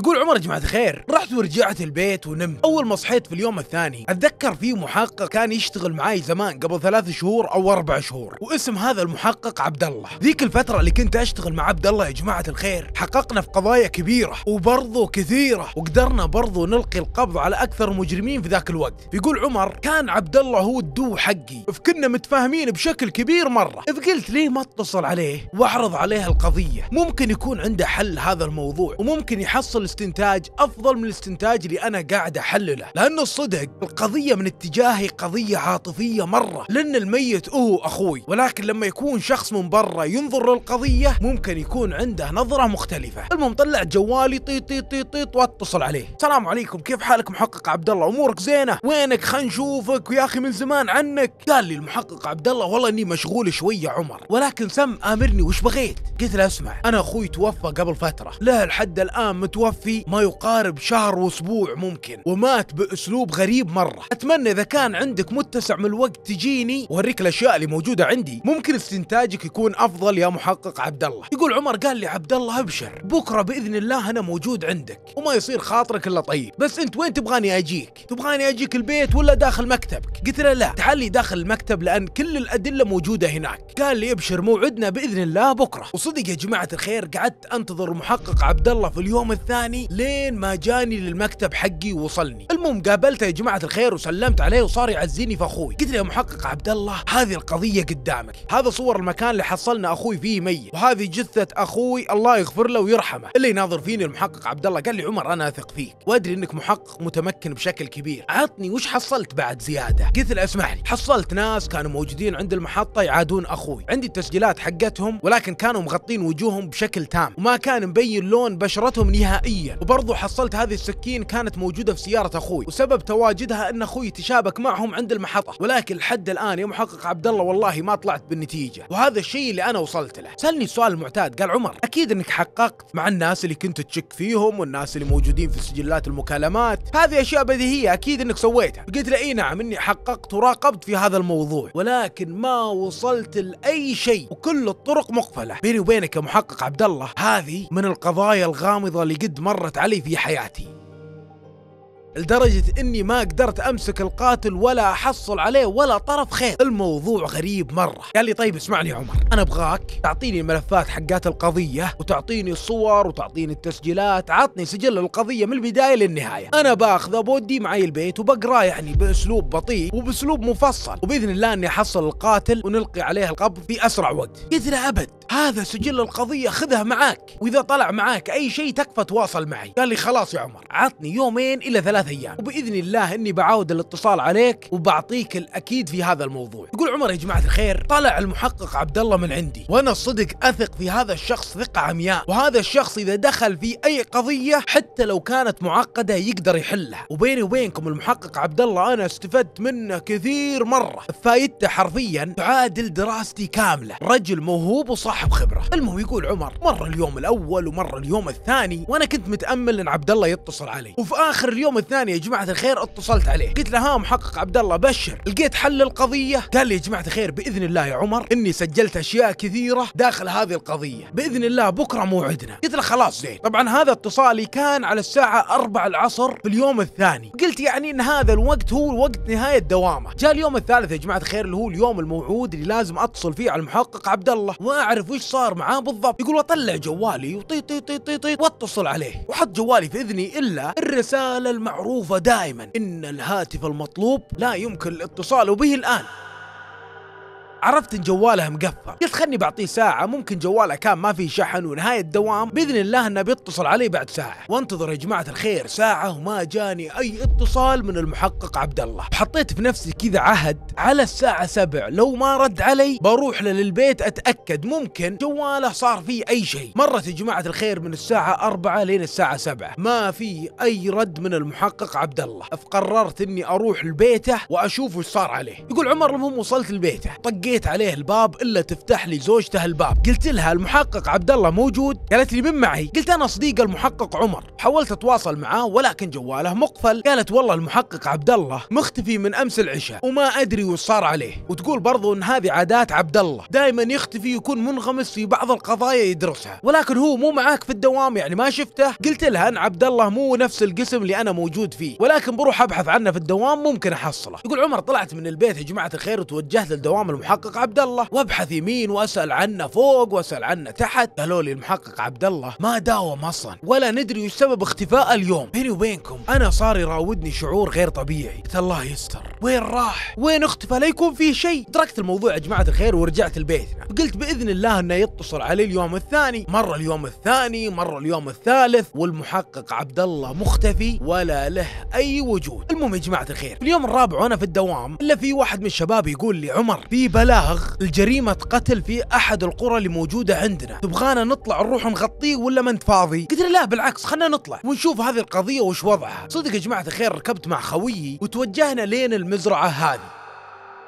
يقول عمر يا جماعه الخير رحت ورجعت البيت ونمت اول ما صحيت في اليوم الثاني اتذكر في محقق كان يشتغل معاي زمان قبل ثلاث شهور او اربع شهور واسم هذا المحقق عبد الله ذيك الفتره اللي كنت اشتغل مع عبد الله يا جماعه الخير حققنا في قضايا كبيره وبرضه كثيره وقدرنا برضه نلقي القبض على اكثر المجرمين في ذاك الوقت يقول عمر كان عبد الله هو الدو حقي فكنا متفاهمين بشكل كبير مره فقلت ليه ما اتصل عليه واعرض عليه القضيه ممكن يكون عنده حل هذا الموضوع وممكن يحصل استنتاج افضل من الاستنتاج اللي انا قاعد احلله لانه الصدق القضيه من اتجاهي قضيه عاطفيه مره لان الميت هو اخوي ولكن لما يكون شخص من برا ينظر للقضيه ممكن يكون عنده نظره مختلفه المهم طلعت جوالي طيط طيط طيط طيط واتصل عليه السلام عليكم كيف حالك محقق عبد الله امورك زينه وينك خلينا نشوفك يا اخي من زمان عنك قال لي المحقق عبد الله والله اني مشغول شويه عمر ولكن سم امرني وش بغيت قلت له اسمع انا اخوي توفى قبل فتره له لحد الان متوفى في ما يقارب شهر واسبوع ممكن ومات باسلوب غريب مره اتمنى اذا كان عندك متسع من الوقت تجيني اوريك الاشياء اللي موجوده عندي ممكن استنتاجك يكون افضل يا محقق عبد الله يقول عمر قال لي عبد الله ابشر بكره باذن الله انا موجود عندك وما يصير خاطرك الا طيب بس انت وين تبغاني اجيك تبغاني اجيك البيت ولا داخل مكتبك قلت له لا تعال لي داخل المكتب لان كل الادله موجوده هناك قال لي ابشر موعدنا باذن الله بكره وصدق يا جماعه الخير قعدت انتظر المحقق عبد الله في اليوم الثاني وداني لين ما جاني للمكتب حقي ووصلني المهم قابلته يا جماعه الخير وسلمت عليه وصار يعزيني في اخوي قلت له يا محقق عبد الله هذه القضيه قدامك هذا صور المكان اللي حصلنا اخوي فيه ميت وهذه جثه اخوي الله يغفر له ويرحمه اللي يناظر فيني المحقق عبد الله قال لي عمر انا اثق فيك وادري انك محقق متمكن بشكل كبير عطني وش حصلت بعد زياده قلت له اسمح لي حصلت ناس كانوا موجودين عند المحطه يعادون اخوي عندي التسجيلات حقتهم ولكن كانوا مغطين وجوههم بشكل تام وما كان مبين لون بشرتهم نهائيا نهائيا وبرضه حصلت هذه السكين كانت موجودة في سيارة أخوي وسبب تواجدها أن أخوي تشابك معهم عند المحطة ولكن لحد الآن يا محقق عبد الله والله ما طلعت بالنتيجة وهذا الشيء اللي أنا وصلت له سألني السؤال المعتاد قال عمر أكيد أنك حققت مع الناس اللي كنت تشك فيهم والناس اللي موجودين في سجلات المكالمات هذه أشياء بديهية أكيد أنك سويتها قلت له إي نعم إني حققت وراقبت في هذا الموضوع ولكن ما وصلت لأي شيء وكل الطرق مقفلة بيني وبينك يا محقق عبد الله هذه من القضايا الغامضة اللي قد مرت علي في حياتي لدرجة اني ما قدرت امسك القاتل ولا احصل عليه ولا طرف خير الموضوع غريب مرة قال لي طيب اسمعني يا عمر انا ابغاك تعطيني الملفات حقات القضية وتعطيني الصور وتعطيني التسجيلات عطني سجل القضية من البداية للنهاية انا باخذه بودي معي البيت وبقراه يعني باسلوب بطيء وباسلوب مفصل وباذن الله اني احصل القاتل ونلقي عليه القبض في اسرع وقت قلت له ابد هذا سجل القضية خذها معاك واذا طلع معاك اي شيء تكفى تواصل معي قال لي خلاص يا عمر عطني يومين الى ثلاث ثلاث ايام وباذن الله اني بعاود الاتصال عليك وبعطيك الاكيد في هذا الموضوع يقول عمر يا جماعه الخير طلع المحقق عبد الله من عندي وانا صدق اثق في هذا الشخص ثقه عمياء وهذا الشخص اذا دخل في اي قضيه حتى لو كانت معقده يقدر يحلها وبيني وبينكم المحقق عبد الله انا استفدت منه كثير مره فايدته حرفيا تعادل دراستي كامله رجل موهوب وصاحب خبره المهم يقول عمر مر اليوم الاول ومر اليوم الثاني وانا كنت متامل ان عبد الله يتصل علي وفي اخر اليوم الثاني ثانيه يا جماعه الخير اتصلت عليه قلت له ها محقق عبد الله بشر لقيت حل القضيه قال لي يا جماعه الخير باذن الله يا عمر اني سجلت اشياء كثيره داخل هذه القضيه باذن الله بكره موعدنا قلت له خلاص زين طبعا هذا اتصالي كان على الساعه 4 العصر في اليوم الثاني قلت يعني ان هذا الوقت هو وقت نهايه دوامه جاء اليوم الثالث يا جماعه الخير اللي هو اليوم الموعود اللي لازم اتصل فيه على المحقق عبد الله واعرف وش صار معاه بالضبط يقول اطلع جوالي وطي طي طي طي, طي واتصل عليه وحط جوالي في اذني الا الرساله المعروفه معروفة دائما إن الهاتف المطلوب لا يمكن الاتصال به الآن عرفت ان جواله مقفل قلت خلني بعطيه ساعه ممكن جواله كان ما فيه شحن ونهايه دوام باذن الله انه بيتصل علي بعد ساعه وانتظر يا جماعه الخير ساعه وما جاني اي اتصال من المحقق عبد الله حطيت في نفسي كذا عهد على الساعه 7 لو ما رد علي بروح له للبيت اتاكد ممكن جواله صار فيه اي شيء مرت يا جماعه الخير من الساعه 4 لين الساعه 7 ما في اي رد من المحقق عبد الله فقررت اني اروح لبيته واشوف وش صار عليه يقول عمر المهم وصلت لبيته طقيت دقيت عليه الباب الا تفتح لي زوجته الباب قلت لها المحقق عبد الله موجود قالت لي من معي قلت انا صديق المحقق عمر حاولت اتواصل معاه ولكن جواله مقفل قالت والله المحقق عبد الله مختفي من امس العشاء وما ادري وش صار عليه وتقول برضو ان هذه عادات عبد الله دائما يختفي يكون منغمس في بعض القضايا يدرسها ولكن هو مو معاك في الدوام يعني ما شفته قلت لها ان عبد الله مو نفس القسم اللي انا موجود فيه ولكن بروح ابحث عنه في الدوام ممكن احصله يقول عمر طلعت من البيت يا جماعه الخير وتوجهت للدوام المحقق المحقق عبد الله وابحث يمين واسال عنه فوق واسال عنه تحت قالوا لي المحقق عبد الله ما داوم اصلا ولا ندري وش سبب اختفائه اليوم بيني وبينكم انا صار يراودني شعور غير طبيعي قلت الله يستر وين راح وين اختفى لا يكون فيه شيء تركت الموضوع يا جماعه الخير ورجعت لبيتنا قلت باذن الله انه يتصل علي اليوم الثاني مره اليوم الثاني مره اليوم الثالث والمحقق عبد الله مختفي ولا له اي وجود المهم يا جماعه الخير اليوم الرابع وانا في الدوام الا في واحد من الشباب يقول لي عمر في بلاء مبالغ الجريمة قتل في أحد القرى اللي موجودة عندنا تبغانا نطلع نروح نغطيه ولا ما أنت فاضي قلت لا بالعكس خلنا نطلع ونشوف هذه القضية وش وضعها صدق يا جماعة الخير ركبت مع خويي وتوجهنا لين المزرعة هذه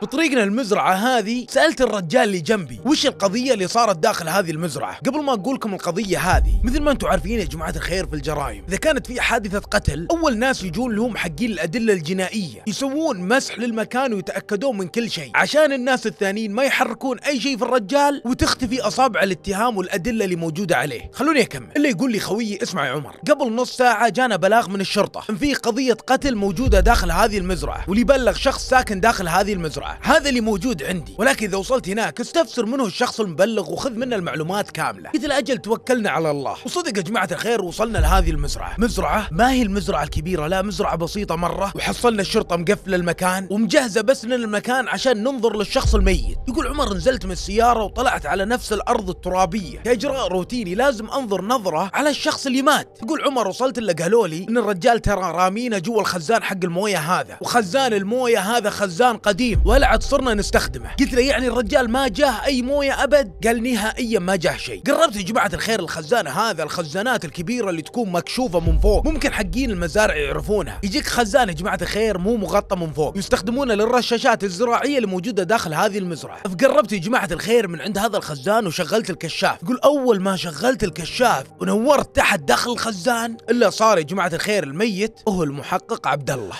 بطريقنا المزرعة هذه سألت الرجال اللي جنبي وش القضية اللي صارت داخل هذه المزرعة قبل ما أقول لكم القضية هذه مثل ما أنتم عارفين يا جماعة الخير في الجرائم إذا كانت في حادثة قتل أول ناس يجون لهم حقين الأدلة الجنائية يسوون مسح للمكان ويتأكدون من كل شيء عشان الناس الثانيين ما يحركون أي شيء في الرجال وتختفي أصابع الاتهام والأدلة اللي موجودة عليه خلوني أكمل اللي يقول لي خويي اسمع يا عمر قبل نص ساعة جانا بلاغ من الشرطة إن في قضية قتل موجودة داخل هذه المزرعة واللي بلغ شخص ساكن داخل هذه المزرعة هذا اللي موجود عندي ولكن إذا وصلت هناك استفسر منه الشخص المبلغ وخذ منه المعلومات كاملة إذا أجل توكلنا على الله وصدق يا جماعة الخير وصلنا لهذه المزرعة مزرعة ما هي المزرعة الكبيرة لا مزرعة بسيطة مرة وحصلنا الشرطة مقفلة المكان ومجهزة بس لنا المكان عشان ننظر للشخص الميت يقول عمر نزلت من السيارة وطلعت على نفس الأرض الترابية كإجراء روتيني لازم أنظر نظرة على الشخص اللي مات يقول عمر وصلت إلا قالوا لي إن الرجال ترى رامينا جوا الخزان حق الموية هذا وخزان الموية هذا خزان قديم ولا ولا صرنا نستخدمه قلت له يعني الرجال ما جاه اي مويه ابد قال نهائيا ما جاه شيء قربت يا جماعه الخير الخزانه هذا الخزانات الكبيره اللي تكون مكشوفه من فوق ممكن حقين المزارع يعرفونها يجيك خزان يا جماعه الخير مو مغطى من فوق يستخدمونه للرشاشات الزراعيه اللي موجوده داخل هذه المزرعه فقربت يا جماعه الخير من عند هذا الخزان وشغلت الكشاف يقول اول ما شغلت الكشاف ونورت تحت داخل الخزان الا صار يا جماعه الخير الميت هو المحقق عبد الله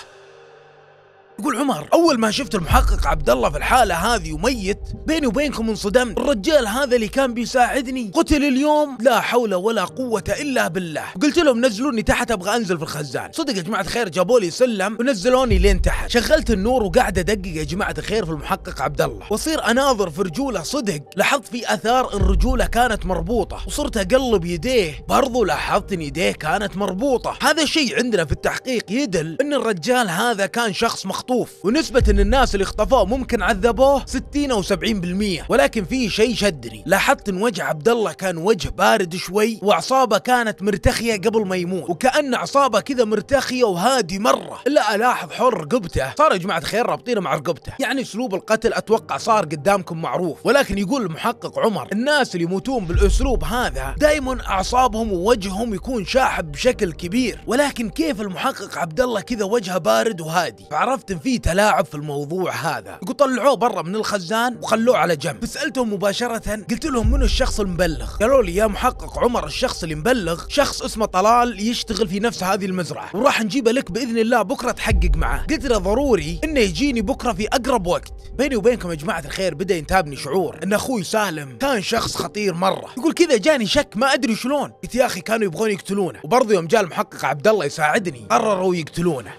يقول عمر اول ما شفت المحقق عبد الله في الحاله هذه وميت بيني وبينكم انصدمت الرجال هذا اللي كان بيساعدني قتل اليوم لا حول ولا قوه الا بالله قلت لهم نزلوني تحت ابغى انزل في الخزان صدق يا جماعه الخير جابوا لي سلم ونزلوني لين تحت شغلت النور وقاعد ادقق يا جماعه الخير في المحقق عبد الله واصير اناظر في رجوله صدق لاحظت في اثار الرجوله كانت مربوطه وصرت اقلب يديه برضو لاحظت ان يديه كانت مربوطه هذا الشيء عندنا في التحقيق يدل ان الرجال هذا كان شخص مخ مخطوف ونسبة ان الناس اللي اخطفوه ممكن عذبوه 60 او 70% ولكن في شيء شدني لاحظت ان وجه عبد الله كان وجه بارد شوي واعصابه كانت مرتخية قبل ما يموت وكأن اعصابه كذا مرتخية وهادي مرة الا الاحظ حر رقبته صار يا جماعة خير رابطينه مع رقبته يعني اسلوب القتل اتوقع صار قدامكم معروف ولكن يقول المحقق عمر الناس اللي يموتون بالاسلوب هذا دائما اعصابهم ووجههم يكون شاحب بشكل كبير ولكن كيف المحقق عبد الله كذا وجهه بارد وهادي فعرفت في تلاعب في الموضوع هذا يقول طلعوه برا من الخزان وخلوه على جنب سالتهم مباشره قلت لهم منو الشخص المبلغ قالوا لي يا محقق عمر الشخص اللي مبلغ شخص اسمه طلال يشتغل في نفس هذه المزرعه وراح نجيبه لك باذن الله بكره تحقق معه قلت له ضروري انه يجيني بكره في اقرب وقت بيني وبينكم يا جماعه الخير بدا ينتابني شعور ان اخوي سالم كان شخص خطير مره يقول كذا جاني شك ما ادري شلون قلت يا اخي كانوا يبغون يقتلونه وبرضه يوم جاء المحقق عبد الله يساعدني قرروا يقتلونه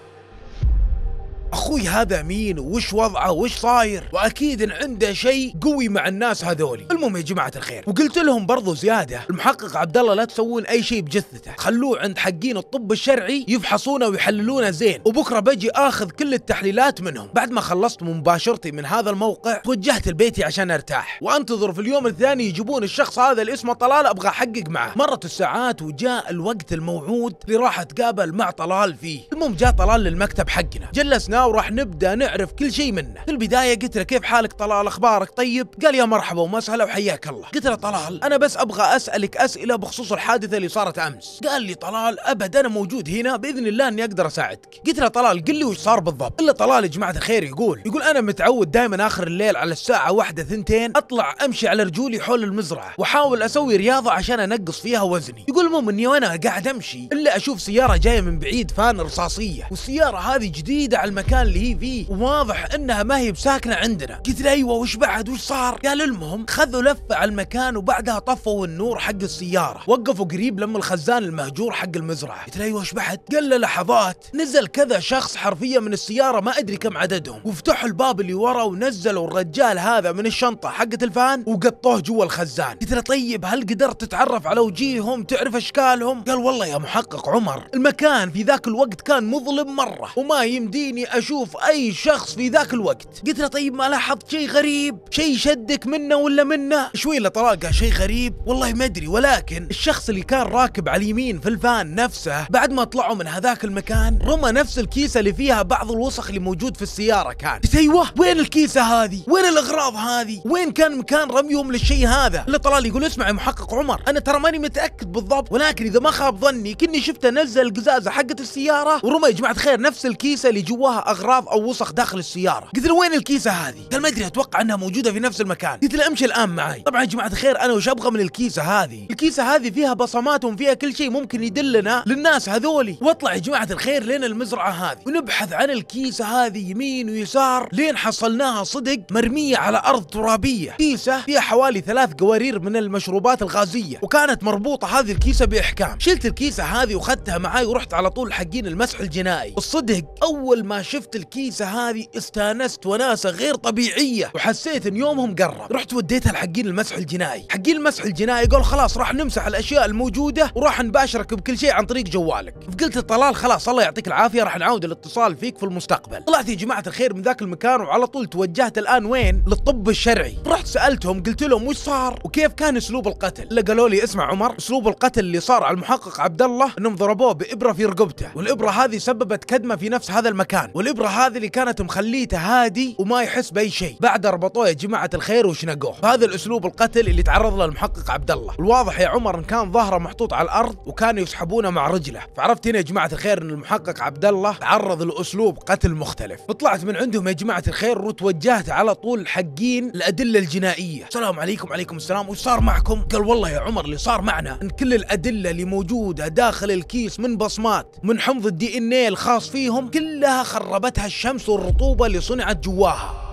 اخوي هذا مين وش وضعه وش صاير واكيد ان عنده شيء قوي مع الناس هذولي المهم يا جماعه الخير وقلت لهم برضو زياده المحقق عبد الله لا تسوون اي شيء بجثته خلوه عند حقين الطب الشرعي يفحصونه ويحللونه زين وبكره بجي اخذ كل التحليلات منهم بعد ما خلصت مباشرتي من هذا الموقع توجهت لبيتي عشان ارتاح وانتظر في اليوم الثاني يجيبون الشخص هذا اللي اسمه طلال ابغى احقق معه مرت الساعات وجاء الوقت الموعود اللي راح اتقابل مع طلال فيه المهم جاء طلال للمكتب حقنا جلسنا شفناه وراح نبدا نعرف كل شيء منه في البدايه قلت له كيف حالك طلال اخبارك طيب قال يا مرحبا ومسهلا وحياك الله قلت له طلال انا بس ابغى اسالك اسئله بخصوص الحادثه اللي صارت امس قال لي طلال ابد انا موجود هنا باذن الله اني اقدر اساعدك قلت له طلال قل لي وش صار بالضبط الا طلال يا جماعه الخير يقول يقول انا متعود دائما اخر الليل على الساعه واحدة ثنتين اطلع امشي على رجولي حول المزرعه واحاول اسوي رياضه عشان انقص فيها وزني يقول المهم اني وانا قاعد امشي الا اشوف سياره جايه من بعيد فان رصاصيه والسياره هذه جديده على المكان المكان اللي هي فيه وواضح انها ما هي بساكنه عندنا قلت له ايوه وش بعد وش صار قال المهم خذوا لفه على المكان وبعدها طفوا النور حق السياره وقفوا قريب لما الخزان المهجور حق المزرعه قلت له ايوه وش بعد قال له لحظات نزل كذا شخص حرفيا من السياره ما ادري كم عددهم وفتحوا الباب اللي ورا ونزلوا الرجال هذا من الشنطه حقه الفان وقطوه جوا الخزان قلت له طيب هل قدرت تتعرف على وجيههم تعرف اشكالهم قال والله يا محقق عمر المكان في ذاك الوقت كان مظلم مره وما يمديني اشوف اي شخص في ذاك الوقت قلت له طيب ما لاحظت شيء غريب شيء شدك منه ولا منه شوي له طلاقه شيء غريب والله ما ادري ولكن الشخص اللي كان راكب على اليمين في الفان نفسه بعد ما طلعوا من هذاك المكان رمى نفس الكيسه اللي فيها بعض الوسخ اللي موجود في السياره كان قلت ايوه وين الكيسه هذه وين الاغراض هذه وين كان مكان رميهم للشيء هذا اللي طلع لي يقول اسمع يا محقق عمر انا ترى ماني متاكد بالضبط ولكن اذا ما خاب ظني كني شفته نزل القزازه حقت السياره ورمى يا جماعه خير نفس الكيسه اللي جواها اغراض او وسخ داخل السياره قلت له وين الكيسه هذه قال ما ادري اتوقع انها موجوده في نفس المكان قلت له امشي الان معي طبعا يا جماعه الخير انا وش ابغى من الكيسه هذه الكيسه هذه فيها بصمات وفيها كل شيء ممكن يدلنا للناس هذولي واطلع يا جماعه الخير لين المزرعه هذه ونبحث عن الكيسه هذه يمين ويسار لين حصلناها صدق مرميه على ارض ترابيه كيسه فيها حوالي ثلاث قوارير من المشروبات الغازيه وكانت مربوطه هذه الكيسه باحكام شلت الكيسه هذه وخدتها معي ورحت على طول حقين المسح الجنائي والصدق اول ما شفت الكيسة هذه استانست وناسة غير طبيعية وحسيت ان يومهم قرب رحت وديتها لحقين المسح الجنائي حقين المسح الجنائي قال خلاص راح نمسح الاشياء الموجودة وراح نباشرك بكل شيء عن طريق جوالك فقلت لطلال خلاص الله يعطيك العافية راح نعاود الاتصال فيك في المستقبل طلعت يا جماعة الخير من ذاك المكان وعلى طول توجهت الان وين للطب الشرعي رحت سألتهم قلت لهم وش صار وكيف كان اسلوب القتل قالوا لي اسمع عمر اسلوب القتل اللي صار على المحقق عبد الله انهم ضربوه بابره في رقبته والابره هذه سببت كدمه في نفس هذا المكان والابره هذه اللي كانت مخليته هادي وما يحس باي شيء بعد ربطوه يا جماعه الخير وشنقوه هذا الاسلوب القتل اللي تعرض له المحقق عبد الله الواضح يا عمر ان كان ظهره محطوط على الارض وكانوا يسحبونه مع رجله فعرفت هنا يا جماعه الخير ان المحقق عبد الله تعرض لاسلوب قتل مختلف طلعت من عندهم يا جماعه الخير وتوجهت على طول حقين الادله الجنائيه السلام عليكم عليكم السلام وش صار معكم قال والله يا عمر اللي صار معنا ان كل الادله اللي موجوده داخل الكيس من بصمات من حمض الدي ان الخاص فيهم كلها خرب سربتها الشمس والرطوبة اللي صنعت جواها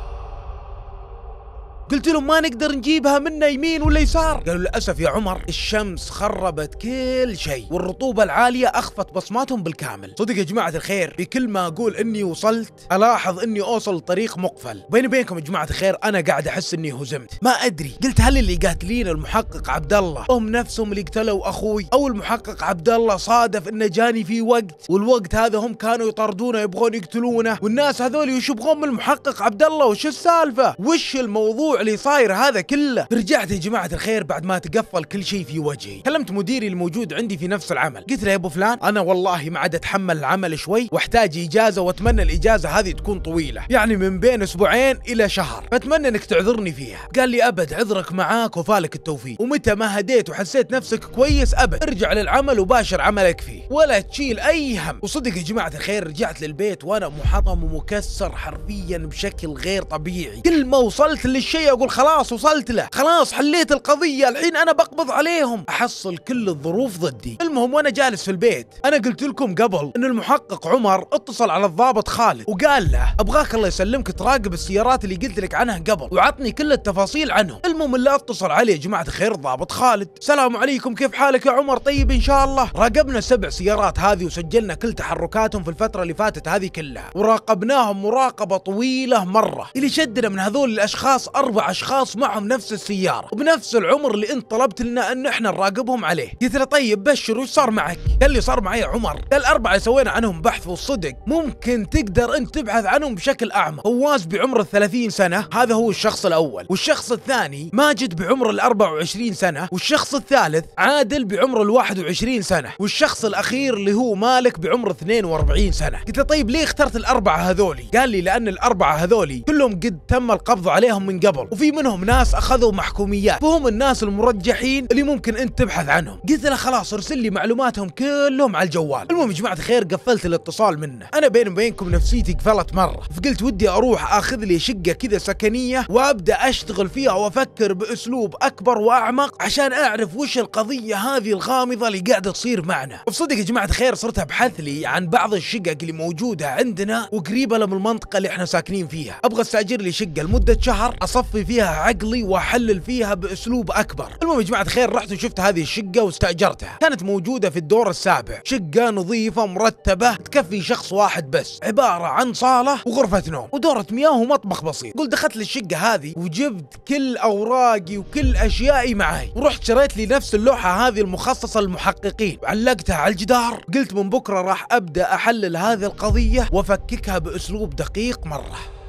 قلت لهم ما نقدر نجيبها منه يمين ولا يسار قالوا للأسف يا عمر الشمس خربت كل شيء والرطوبة العالية أخفت بصماتهم بالكامل صدق يا جماعة الخير بكل ما أقول أني وصلت ألاحظ أني أوصل طريق مقفل بيني وبينكم يا جماعة الخير أنا قاعد أحس أني هزمت ما أدري قلت هل اللي قاتلين المحقق عبد الله هم نفسهم اللي قتلوا أخوي أو المحقق عبد الله صادف أنه جاني في وقت والوقت هذا هم كانوا يطردونه يبغون يقتلونه والناس هذول وش يبغون من المحقق عبد الله وش السالفة وش الموضوع اللي صاير هذا كله رجعت يا جماعه الخير بعد ما تقفل كل شيء في وجهي كلمت مديري الموجود عندي في نفس العمل قلت له يا ابو فلان انا والله ما عاد اتحمل العمل شوي واحتاج اجازه واتمنى الاجازه هذه تكون طويله يعني من بين اسبوعين الى شهر فاتمنى انك تعذرني فيها قال لي ابد عذرك معاك وفالك التوفيق ومتى ما هديت وحسيت نفسك كويس ابد ارجع للعمل وباشر عملك فيه ولا تشيل اي هم وصدق يا جماعه الخير رجعت للبيت وانا محطم ومكسر حرفيا بشكل غير طبيعي كل ما وصلت للشيء واقول خلاص وصلت له خلاص حليت القضيه الحين انا بقبض عليهم احصل كل الظروف ضدي المهم وانا جالس في البيت انا قلت لكم قبل ان المحقق عمر اتصل على الضابط خالد وقال له ابغاك الله يسلمك تراقب السيارات اللي قلت لك عنها قبل وعطني كل التفاصيل عنهم المهم اللي اتصل عليه يا جماعه الخير الضابط خالد سلام عليكم كيف حالك يا عمر طيب ان شاء الله راقبنا سبع سيارات هذه وسجلنا كل تحركاتهم في الفتره اللي فاتت هذه كلها وراقبناهم مراقبه طويله مره اللي شدنا من هذول الاشخاص اربع أشخاص معهم نفس السيارة وبنفس العمر اللي أنت طلبت لنا أن إحنا نراقبهم عليه قلت له طيب بشر وش صار معك قال لي صار معي عمر قال الأربعة سوينا عنهم بحث والصدق ممكن تقدر أنت تبحث عنهم بشكل أعمق فواز بعمر 30 سنة هذا هو الشخص الأول والشخص الثاني ماجد بعمر ال 24 سنة والشخص الثالث عادل بعمر ال 21 سنة والشخص الأخير اللي هو مالك بعمر 42 سنة قلت له طيب ليه اخترت الأربعة هذولي قال لي لأن الأربعة هذولي كلهم قد تم القبض عليهم من قبل قبل وفي منهم ناس اخذوا محكوميات فهم الناس المرجحين اللي ممكن انت تبحث عنهم قلت له خلاص ارسل لي معلوماتهم كلهم على الجوال المهم يا جماعه الخير قفلت الاتصال منه انا بيني وبينكم نفسيتي قفلت مره فقلت ودي اروح اخذ لي شقه كذا سكنيه وابدا اشتغل فيها وافكر باسلوب اكبر واعمق عشان اعرف وش القضيه هذه الغامضه اللي قاعده تصير معنا وبصدق يا جماعه الخير صرت ابحث لي عن بعض الشقق اللي موجوده عندنا وقريبه من المنطقه اللي احنا ساكنين فيها ابغى استاجر لي شقه لمده شهر اصفي اطفي فيها عقلي واحلل فيها باسلوب اكبر المهم يا جماعه الخير رحت وشفت هذه الشقه واستاجرتها كانت موجوده في الدور السابع شقه نظيفه مرتبه تكفي شخص واحد بس عباره عن صاله وغرفه نوم ودوره مياه ومطبخ بسيط قلت دخلت للشقه هذه وجبت كل اوراقي وكل اشيائي معي ورحت شريت لي نفس اللوحه هذه المخصصه للمحققين وعلقتها على الجدار قلت من بكره راح ابدا احلل هذه القضيه وافككها باسلوب دقيق مره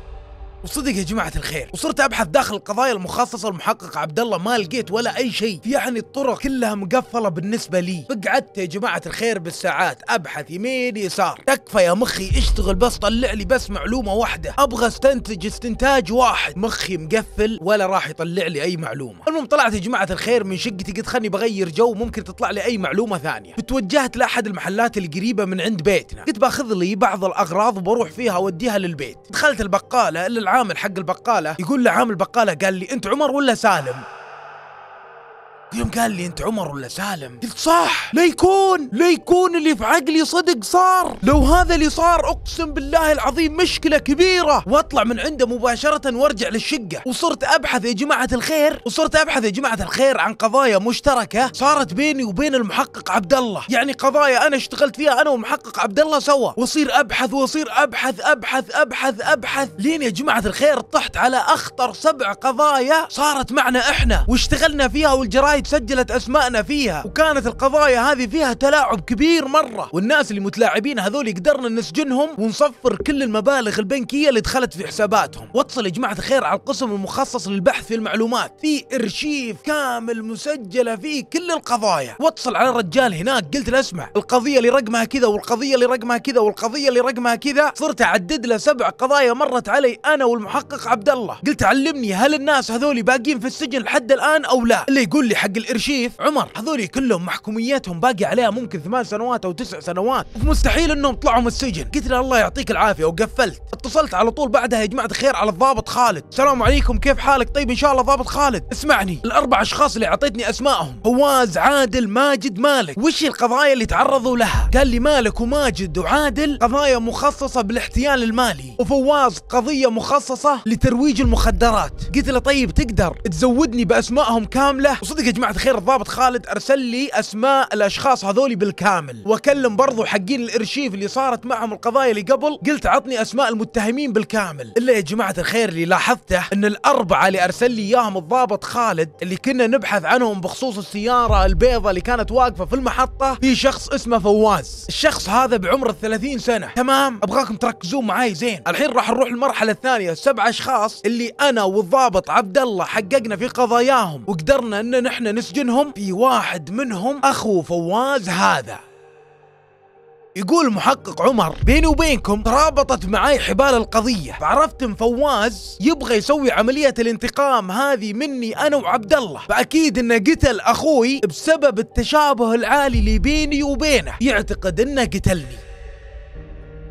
وصدق يا جماعه الخير وصرت ابحث داخل القضايا المخصصه للمحقق عبد الله ما لقيت ولا اي شيء يعني الطرق كلها مقفله بالنسبه لي فقعدت يا جماعه الخير بالساعات ابحث يمين يسار تكفى يا مخي اشتغل بس طلع لي بس معلومه واحده ابغى استنتج استنتاج واحد مخي مقفل ولا راح يطلع لي اي معلومه المهم طلعت يا جماعه الخير من شقتي قلت خلني بغير جو ممكن تطلع لي اي معلومه ثانيه توجهت لاحد المحلات القريبه من عند بيتنا قلت باخذ لي بعض الاغراض وبروح فيها اوديها للبيت دخلت البقاله الا العامل حق البقاله يقول له عامل البقاله قال لي انت عمر ولا سالم يوم قال لي انت عمر ولا سالم قلت صح لا يكون لا يكون اللي في عقلي صدق صار لو هذا اللي صار اقسم بالله العظيم مشكله كبيره واطلع من عنده مباشره وارجع للشقه وصرت ابحث يا جماعه الخير وصرت ابحث يا جماعه الخير عن قضايا مشتركه صارت بيني وبين المحقق عبد الله يعني قضايا انا اشتغلت فيها انا ومحقق عبد الله سوا واصير ابحث واصير ابحث ابحث ابحث ابحث لين يا جماعه الخير طحت على اخطر سبع قضايا صارت معنا احنا واشتغلنا فيها والجرايد تسجلت اسمائنا اسماءنا فيها وكانت القضايا هذه فيها تلاعب كبير مره والناس اللي متلاعبين هذول قدرنا نسجنهم ونصفر كل المبالغ البنكيه اللي دخلت في حساباتهم واتصل يا جماعه الخير على القسم المخصص للبحث في المعلومات في ارشيف كامل مسجله فيه كل القضايا واتصل على الرجال هناك قلت له اسمع القضيه اللي رقمها كذا والقضيه اللي رقمها كذا والقضيه اللي رقمها كذا صرت اعدد له سبع قضايا مرت علي انا والمحقق عبد الله قلت علمني هل الناس هذول باقيين في السجن لحد الان او لا اللي يقول لي حق حق الارشيف عمر هذول كلهم محكومياتهم باقي عليها ممكن ثمان سنوات او تسع سنوات ومستحيل انهم طلعوا من السجن قلت له الله يعطيك العافيه وقفلت اتصلت على طول بعدها يا جماعه الخير على الضابط خالد السلام عليكم كيف حالك طيب ان شاء الله ضابط خالد اسمعني الاربع اشخاص اللي اعطيتني اسمائهم فواز عادل ماجد مالك وش القضايا اللي تعرضوا لها قال لي مالك وماجد وعادل قضايا مخصصه بالاحتيال المالي وفواز قضيه مخصصه لترويج المخدرات قلت له طيب تقدر تزودني باسمائهم كامله وصدق يا جماعه جماعه الخير الضابط خالد ارسل لي اسماء الاشخاص هذولي بالكامل واكلم برضو حقين الارشيف اللي صارت معهم القضايا اللي قبل قلت عطني اسماء المتهمين بالكامل الا يا جماعه الخير اللي لاحظته ان الاربعه اللي ارسل لي اياهم الضابط خالد اللي كنا نبحث عنهم بخصوص السياره البيضة اللي كانت واقفه في المحطه في شخص اسمه فواز الشخص هذا بعمر 30 سنه تمام ابغاكم تركزون معاي زين الحين راح نروح المرحله الثانيه السبع اشخاص اللي انا والضابط عبد الله حققنا في قضاياهم وقدرنا ان نحن احنا نسجنهم في واحد منهم اخو فواز هذا يقول محقق عمر بيني وبينكم ترابطت معاي حبال القضية فعرفت ان فواز يبغى يسوي عملية الانتقام هذه مني انا وعبد الله فاكيد انه قتل اخوي بسبب التشابه العالي اللي بيني وبينه يعتقد انه قتلني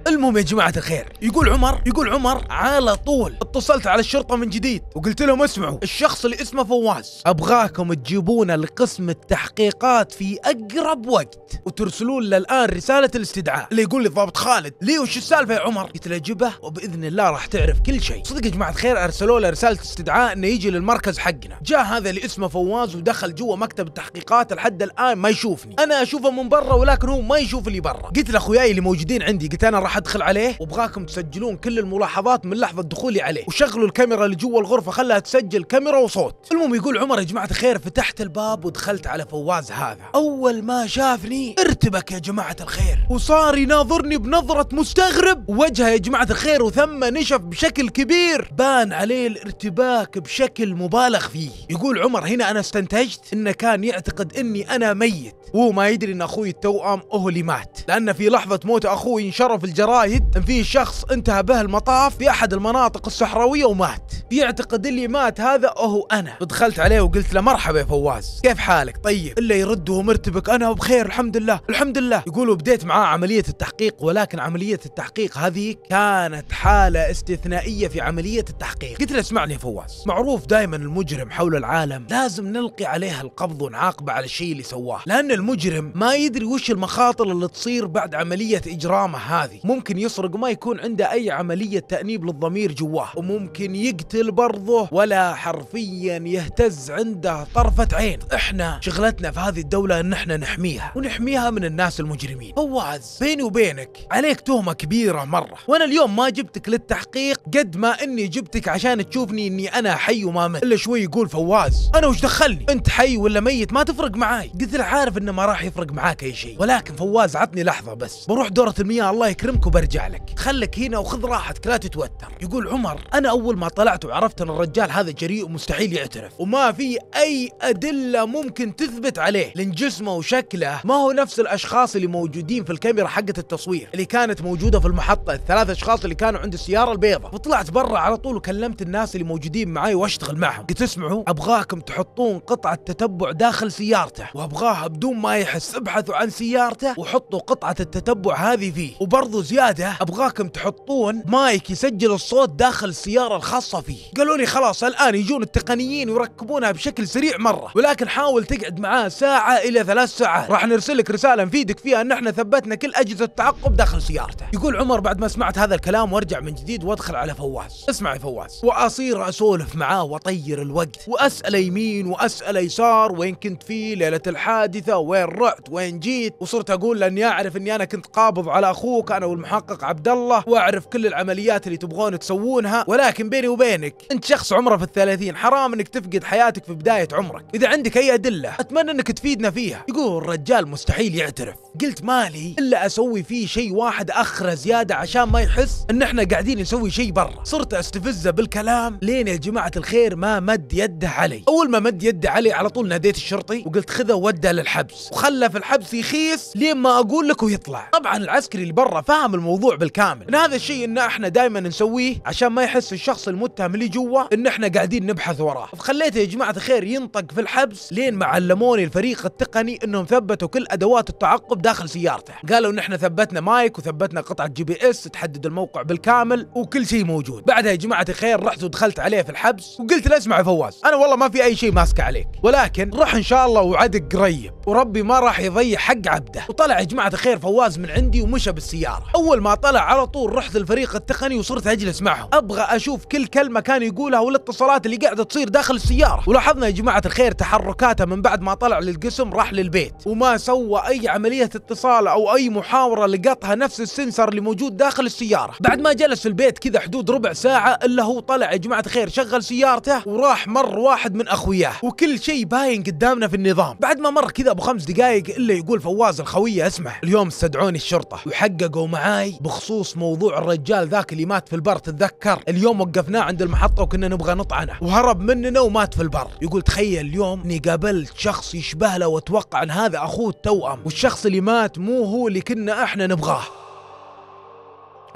المهم يا جماعه الخير يقول عمر يقول عمر على طول اتصلت على الشرطه من جديد وقلت لهم اسمعوا الشخص اللي اسمه فواز ابغاكم تجيبونه لقسم التحقيقات في اقرب وقت وترسلون له الان رساله الاستدعاء اللي يقول لي الضابط خالد لي وش السالفه يا عمر قلت له جبه وباذن الله راح تعرف كل شيء صدق يا جماعه الخير ارسلوا له رساله استدعاء انه يجي للمركز حقنا جاء هذا اللي اسمه فواز ودخل جوا مكتب التحقيقات لحد الان ما يشوفني انا اشوفه من برا ولكن هو ما يشوف اللي برا قلت لاخوياي اللي موجودين عندي قلت انا راح راح ادخل عليه وابغاكم تسجلون كل الملاحظات من لحظه دخولي عليه وشغلوا الكاميرا اللي جوا الغرفه خلها تسجل كاميرا وصوت المهم يقول عمر يا جماعه الخير فتحت الباب ودخلت على فواز هذا اول ما شافني ارتبك يا جماعه الخير وصار يناظرني بنظره مستغرب وجهه يا جماعه الخير وثم نشف بشكل كبير بان عليه الارتباك بشكل مبالغ فيه يقول عمر هنا انا استنتجت انه كان يعتقد اني انا ميت وهو ما يدري ان اخوي التوأم هو اللي مات لان في لحظه موت اخوي انشرف الجسد الجرايد ان في شخص انتهى به المطاف في احد المناطق الصحراويه ومات يعتقد اللي مات هذا هو انا فدخلت عليه وقلت له مرحبا يا فواز كيف حالك طيب الا يرد وهو مرتبك انا بخير الحمد لله الحمد لله يقولوا بديت معاه عمليه التحقيق ولكن عمليه التحقيق هذه كانت حاله استثنائيه في عمليه التحقيق قلت له اسمعني يا فواز معروف دائما المجرم حول العالم لازم نلقي عليه القبض ونعاقبه على الشيء اللي سواه لان المجرم ما يدري وش المخاطر اللي تصير بعد عمليه اجرامه هذه ممكن يسرق ما يكون عنده أي عملية تأنيب للضمير جواه وممكن يقتل برضه ولا حرفيا يهتز عنده طرفة عين احنا شغلتنا في هذه الدولة ان احنا نحميها ونحميها من الناس المجرمين فواز بيني وبينك عليك تهمة كبيرة مرة وانا اليوم ما جبتك للتحقيق قد ما اني جبتك عشان تشوفني اني انا حي وما مت الا شوي يقول فواز انا وش دخلني انت حي ولا ميت ما تفرق معاي قلت له عارف انه ما راح يفرق معاك اي شيء ولكن فواز عطني لحظة بس بروح دورة المياه الله يكرمك منك وبرجع لك خلك هنا وخذ راحتك لا تتوتر يقول عمر انا اول ما طلعت وعرفت ان الرجال هذا جريء ومستحيل يعترف وما في اي ادله ممكن تثبت عليه لان جسمه وشكله ما هو نفس الاشخاص اللي موجودين في الكاميرا حقه التصوير اللي كانت موجوده في المحطه الثلاث اشخاص اللي كانوا عند السياره البيضاء وطلعت برا على طول وكلمت الناس اللي موجودين معي واشتغل معهم قلت اسمعوا ابغاكم تحطون قطعه تتبع داخل سيارته وابغاها بدون ما يحس ابحثوا عن سيارته وحطوا قطعه التتبع هذه فيه وبرضه زياده ابغاكم تحطون مايك يسجل الصوت داخل السياره الخاصه فيه قالوا لي خلاص الان يجون التقنيين ويركبونها بشكل سريع مره ولكن حاول تقعد معاه ساعه الى ثلاث ساعات راح نرسل لك رساله نفيدك فيها ان احنا ثبتنا كل اجهزه التعقب داخل سيارته يقول عمر بعد ما سمعت هذا الكلام وارجع من جديد وادخل على فواز اسمع يا فواز واصير اسولف معاه واطير الوقت واساله يمين واساله يسار وين كنت فيه ليله الحادثه وين رحت وين جيت وصرت اقول لاني اعرف اني انا كنت قابض على اخوك انا والمسؤول المحقق عبد الله واعرف كل العمليات اللي تبغون تسوونها ولكن بيني وبينك انت شخص عمره في الثلاثين حرام انك تفقد حياتك في بدايه عمرك اذا عندك اي ادله اتمنى انك تفيدنا فيها يقول الرجال مستحيل يعترف قلت مالي الا اسوي فيه شيء واحد اخره زياده عشان ما يحس ان احنا قاعدين نسوي شيء برا صرت استفزه بالكلام لين يا جماعه الخير ما مد يده علي اول ما مد يده علي على طول ناديت الشرطي وقلت خذه وده للحبس وخله في الحبس يخيس لين ما اقول لك ويطلع طبعا العسكري اللي برا فاهم فهم الموضوع بالكامل ان هذا الشيء ان احنا دائما نسويه عشان ما يحس الشخص المتهم اللي جوا ان احنا قاعدين نبحث وراه فخليته يا جماعه الخير ينطق في الحبس لين ما علموني الفريق التقني انهم ثبتوا كل ادوات التعقب داخل سيارته قالوا ان احنا ثبتنا مايك وثبتنا قطعه جي بي اس تحدد الموقع بالكامل وكل شيء موجود بعدها يا جماعه الخير رحت ودخلت عليه في الحبس وقلت له اسمع يا فواز انا والله ما في اي شيء ماسك عليك ولكن راح ان شاء الله وعدك قريب وربي ما راح يضيع حق عبده وطلع يا جماعه الخير فواز من عندي ومشى بالسياره اول ما طلع على طول رحت الفريق التقني وصرت اجلس معهم ابغى اشوف كل كلمه كان يقولها والاتصالات اللي قاعده تصير داخل السياره ولاحظنا يا جماعه الخير تحركاته من بعد ما طلع للقسم راح للبيت وما سوى اي عمليه اتصال او اي محاوره لقطها نفس السنسر اللي موجود داخل السياره بعد ما جلس في البيت كذا حدود ربع ساعه الا هو طلع يا جماعه الخير شغل سيارته وراح مر واحد من اخوياه وكل شيء باين قدامنا في النظام بعد ما مر كذا ابو خمس دقائق الا يقول فواز الخويه اسمع اليوم استدعوني الشرطه وحققوا معي معاي بخصوص موضوع الرجال ذاك اللي مات في البر تتذكر اليوم وقفناه عند المحطة وكنا نبغى نطعنه وهرب مننا ومات في البر يقول تخيل اليوم اني قابلت شخص يشبه له واتوقع ان هذا اخوه التوأم والشخص اللي مات مو هو اللي كنا احنا نبغاه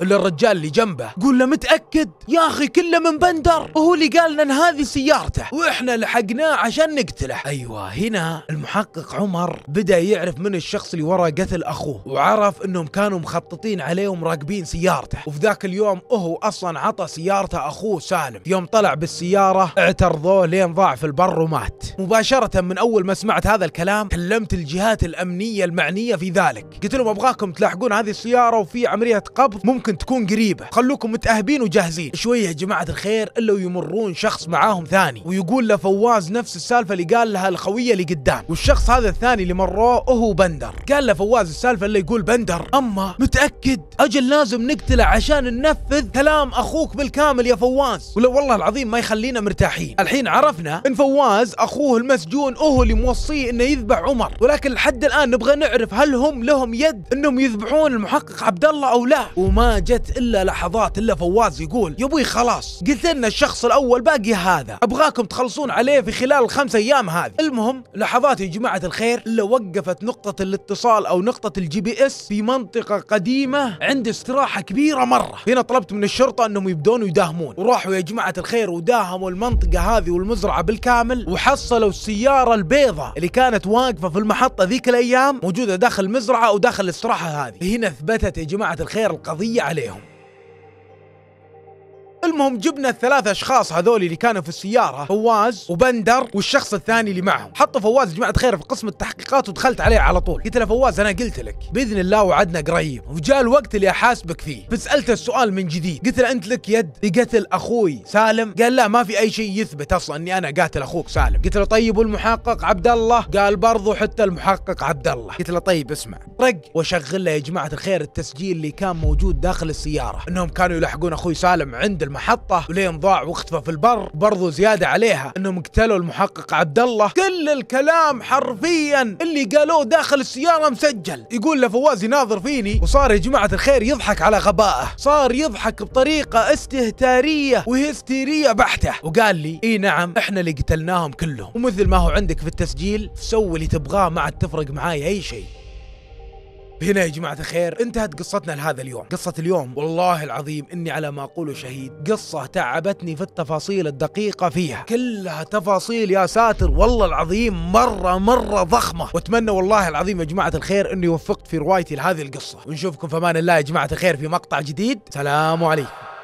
الا الرجال اللي جنبه قول له متاكد يا اخي كله من بندر وهو اللي قال ان هذه سيارته واحنا لحقناه عشان نقتله ايوه هنا المحقق عمر بدا يعرف من الشخص اللي ورا قتل اخوه وعرف انهم كانوا مخططين عليه ومراقبين سيارته وفي ذاك اليوم هو اصلا عطى سيارته اخوه سالم يوم طلع بالسياره اعترضوه لين ضاع في البر ومات مباشره من اول ما سمعت هذا الكلام كلمت الجهات الامنيه المعنيه في ذلك قلت لهم ابغاكم تلاحقون هذه السياره وفي عمليه قبض ممكن ممكن تكون قريبه خلوكم متاهبين وجاهزين شويه يا جماعه الخير الا ويمرون شخص معاهم ثاني ويقول له فواز نفس السالفه اللي قال لها الخويه اللي قدام والشخص هذا الثاني اللي مروه هو بندر قال له فواز السالفه اللي يقول بندر اما متاكد اجل لازم نقتله عشان ننفذ كلام اخوك بالكامل يا فواز ولو والله العظيم ما يخلينا مرتاحين الحين عرفنا ان فواز اخوه المسجون هو اللي موصيه انه يذبح عمر ولكن لحد الان نبغى نعرف هل هم لهم يد انهم يذبحون المحقق عبد الله او لا وما ما جت الا لحظات الا فواز يقول يا ابوي خلاص قلت لنا الشخص الاول باقي هذا ابغاكم تخلصون عليه في خلال الخمس ايام هذه المهم لحظات يا جماعه الخير الا وقفت نقطه الاتصال او نقطه الجي بي اس في منطقه قديمه عند استراحه كبيره مره هنا طلبت من الشرطه انهم يبدون يداهمون وراحوا يا جماعه الخير وداهموا المنطقه هذه والمزرعه بالكامل وحصلوا السياره البيضاء اللي كانت واقفه في المحطه ذيك الايام موجوده داخل المزرعه وداخل الاستراحه هذه هنا ثبتت يا جماعه الخير القضيه عليهم المهم جبنا الثلاث اشخاص هذول اللي كانوا في السياره فواز وبندر والشخص الثاني اللي معهم حطوا فواز جماعه خير في قسم التحقيقات ودخلت عليه على طول قلت له فواز انا قلت لك باذن الله وعدنا قريب وجاء الوقت اللي احاسبك فيه فسالته السؤال من جديد قلت له انت لك يد بقتل اخوي سالم قال لا ما في اي شيء يثبت اصلا اني انا قاتل اخوك سالم قلت له طيب والمحقق عبد الله قال برضو حتى المحقق عبد الله قلت له طيب اسمع طق وشغل له يا جماعه الخير التسجيل اللي كان موجود داخل السياره انهم كانوا يلحقون اخوي سالم عند المحقق محطه ولين ضاع واختفى في البر برضو زياده عليها انهم قتلوا المحقق عبد الله كل الكلام حرفيا اللي قالوه داخل السياره مسجل يقول له فواز يناظر فيني وصار يا جماعه الخير يضحك على غبائه صار يضحك بطريقه استهتاريه وهستيريه بحته وقال لي اي نعم احنا اللي قتلناهم كلهم ومثل ما هو عندك في التسجيل سوي اللي تبغاه ما عاد تفرق معاي اي شيء هنا يا جماعة الخير انتهت قصتنا لهذا اليوم قصة اليوم والله العظيم اني على ما اقوله شهيد قصة تعبتني في التفاصيل الدقيقة فيها كلها تفاصيل يا ساتر والله العظيم مرة مرة ضخمة واتمنى والله العظيم يا جماعة الخير اني وفقت في روايتي لهذه القصة ونشوفكم في امان الله يا جماعة الخير في مقطع جديد سلام عليكم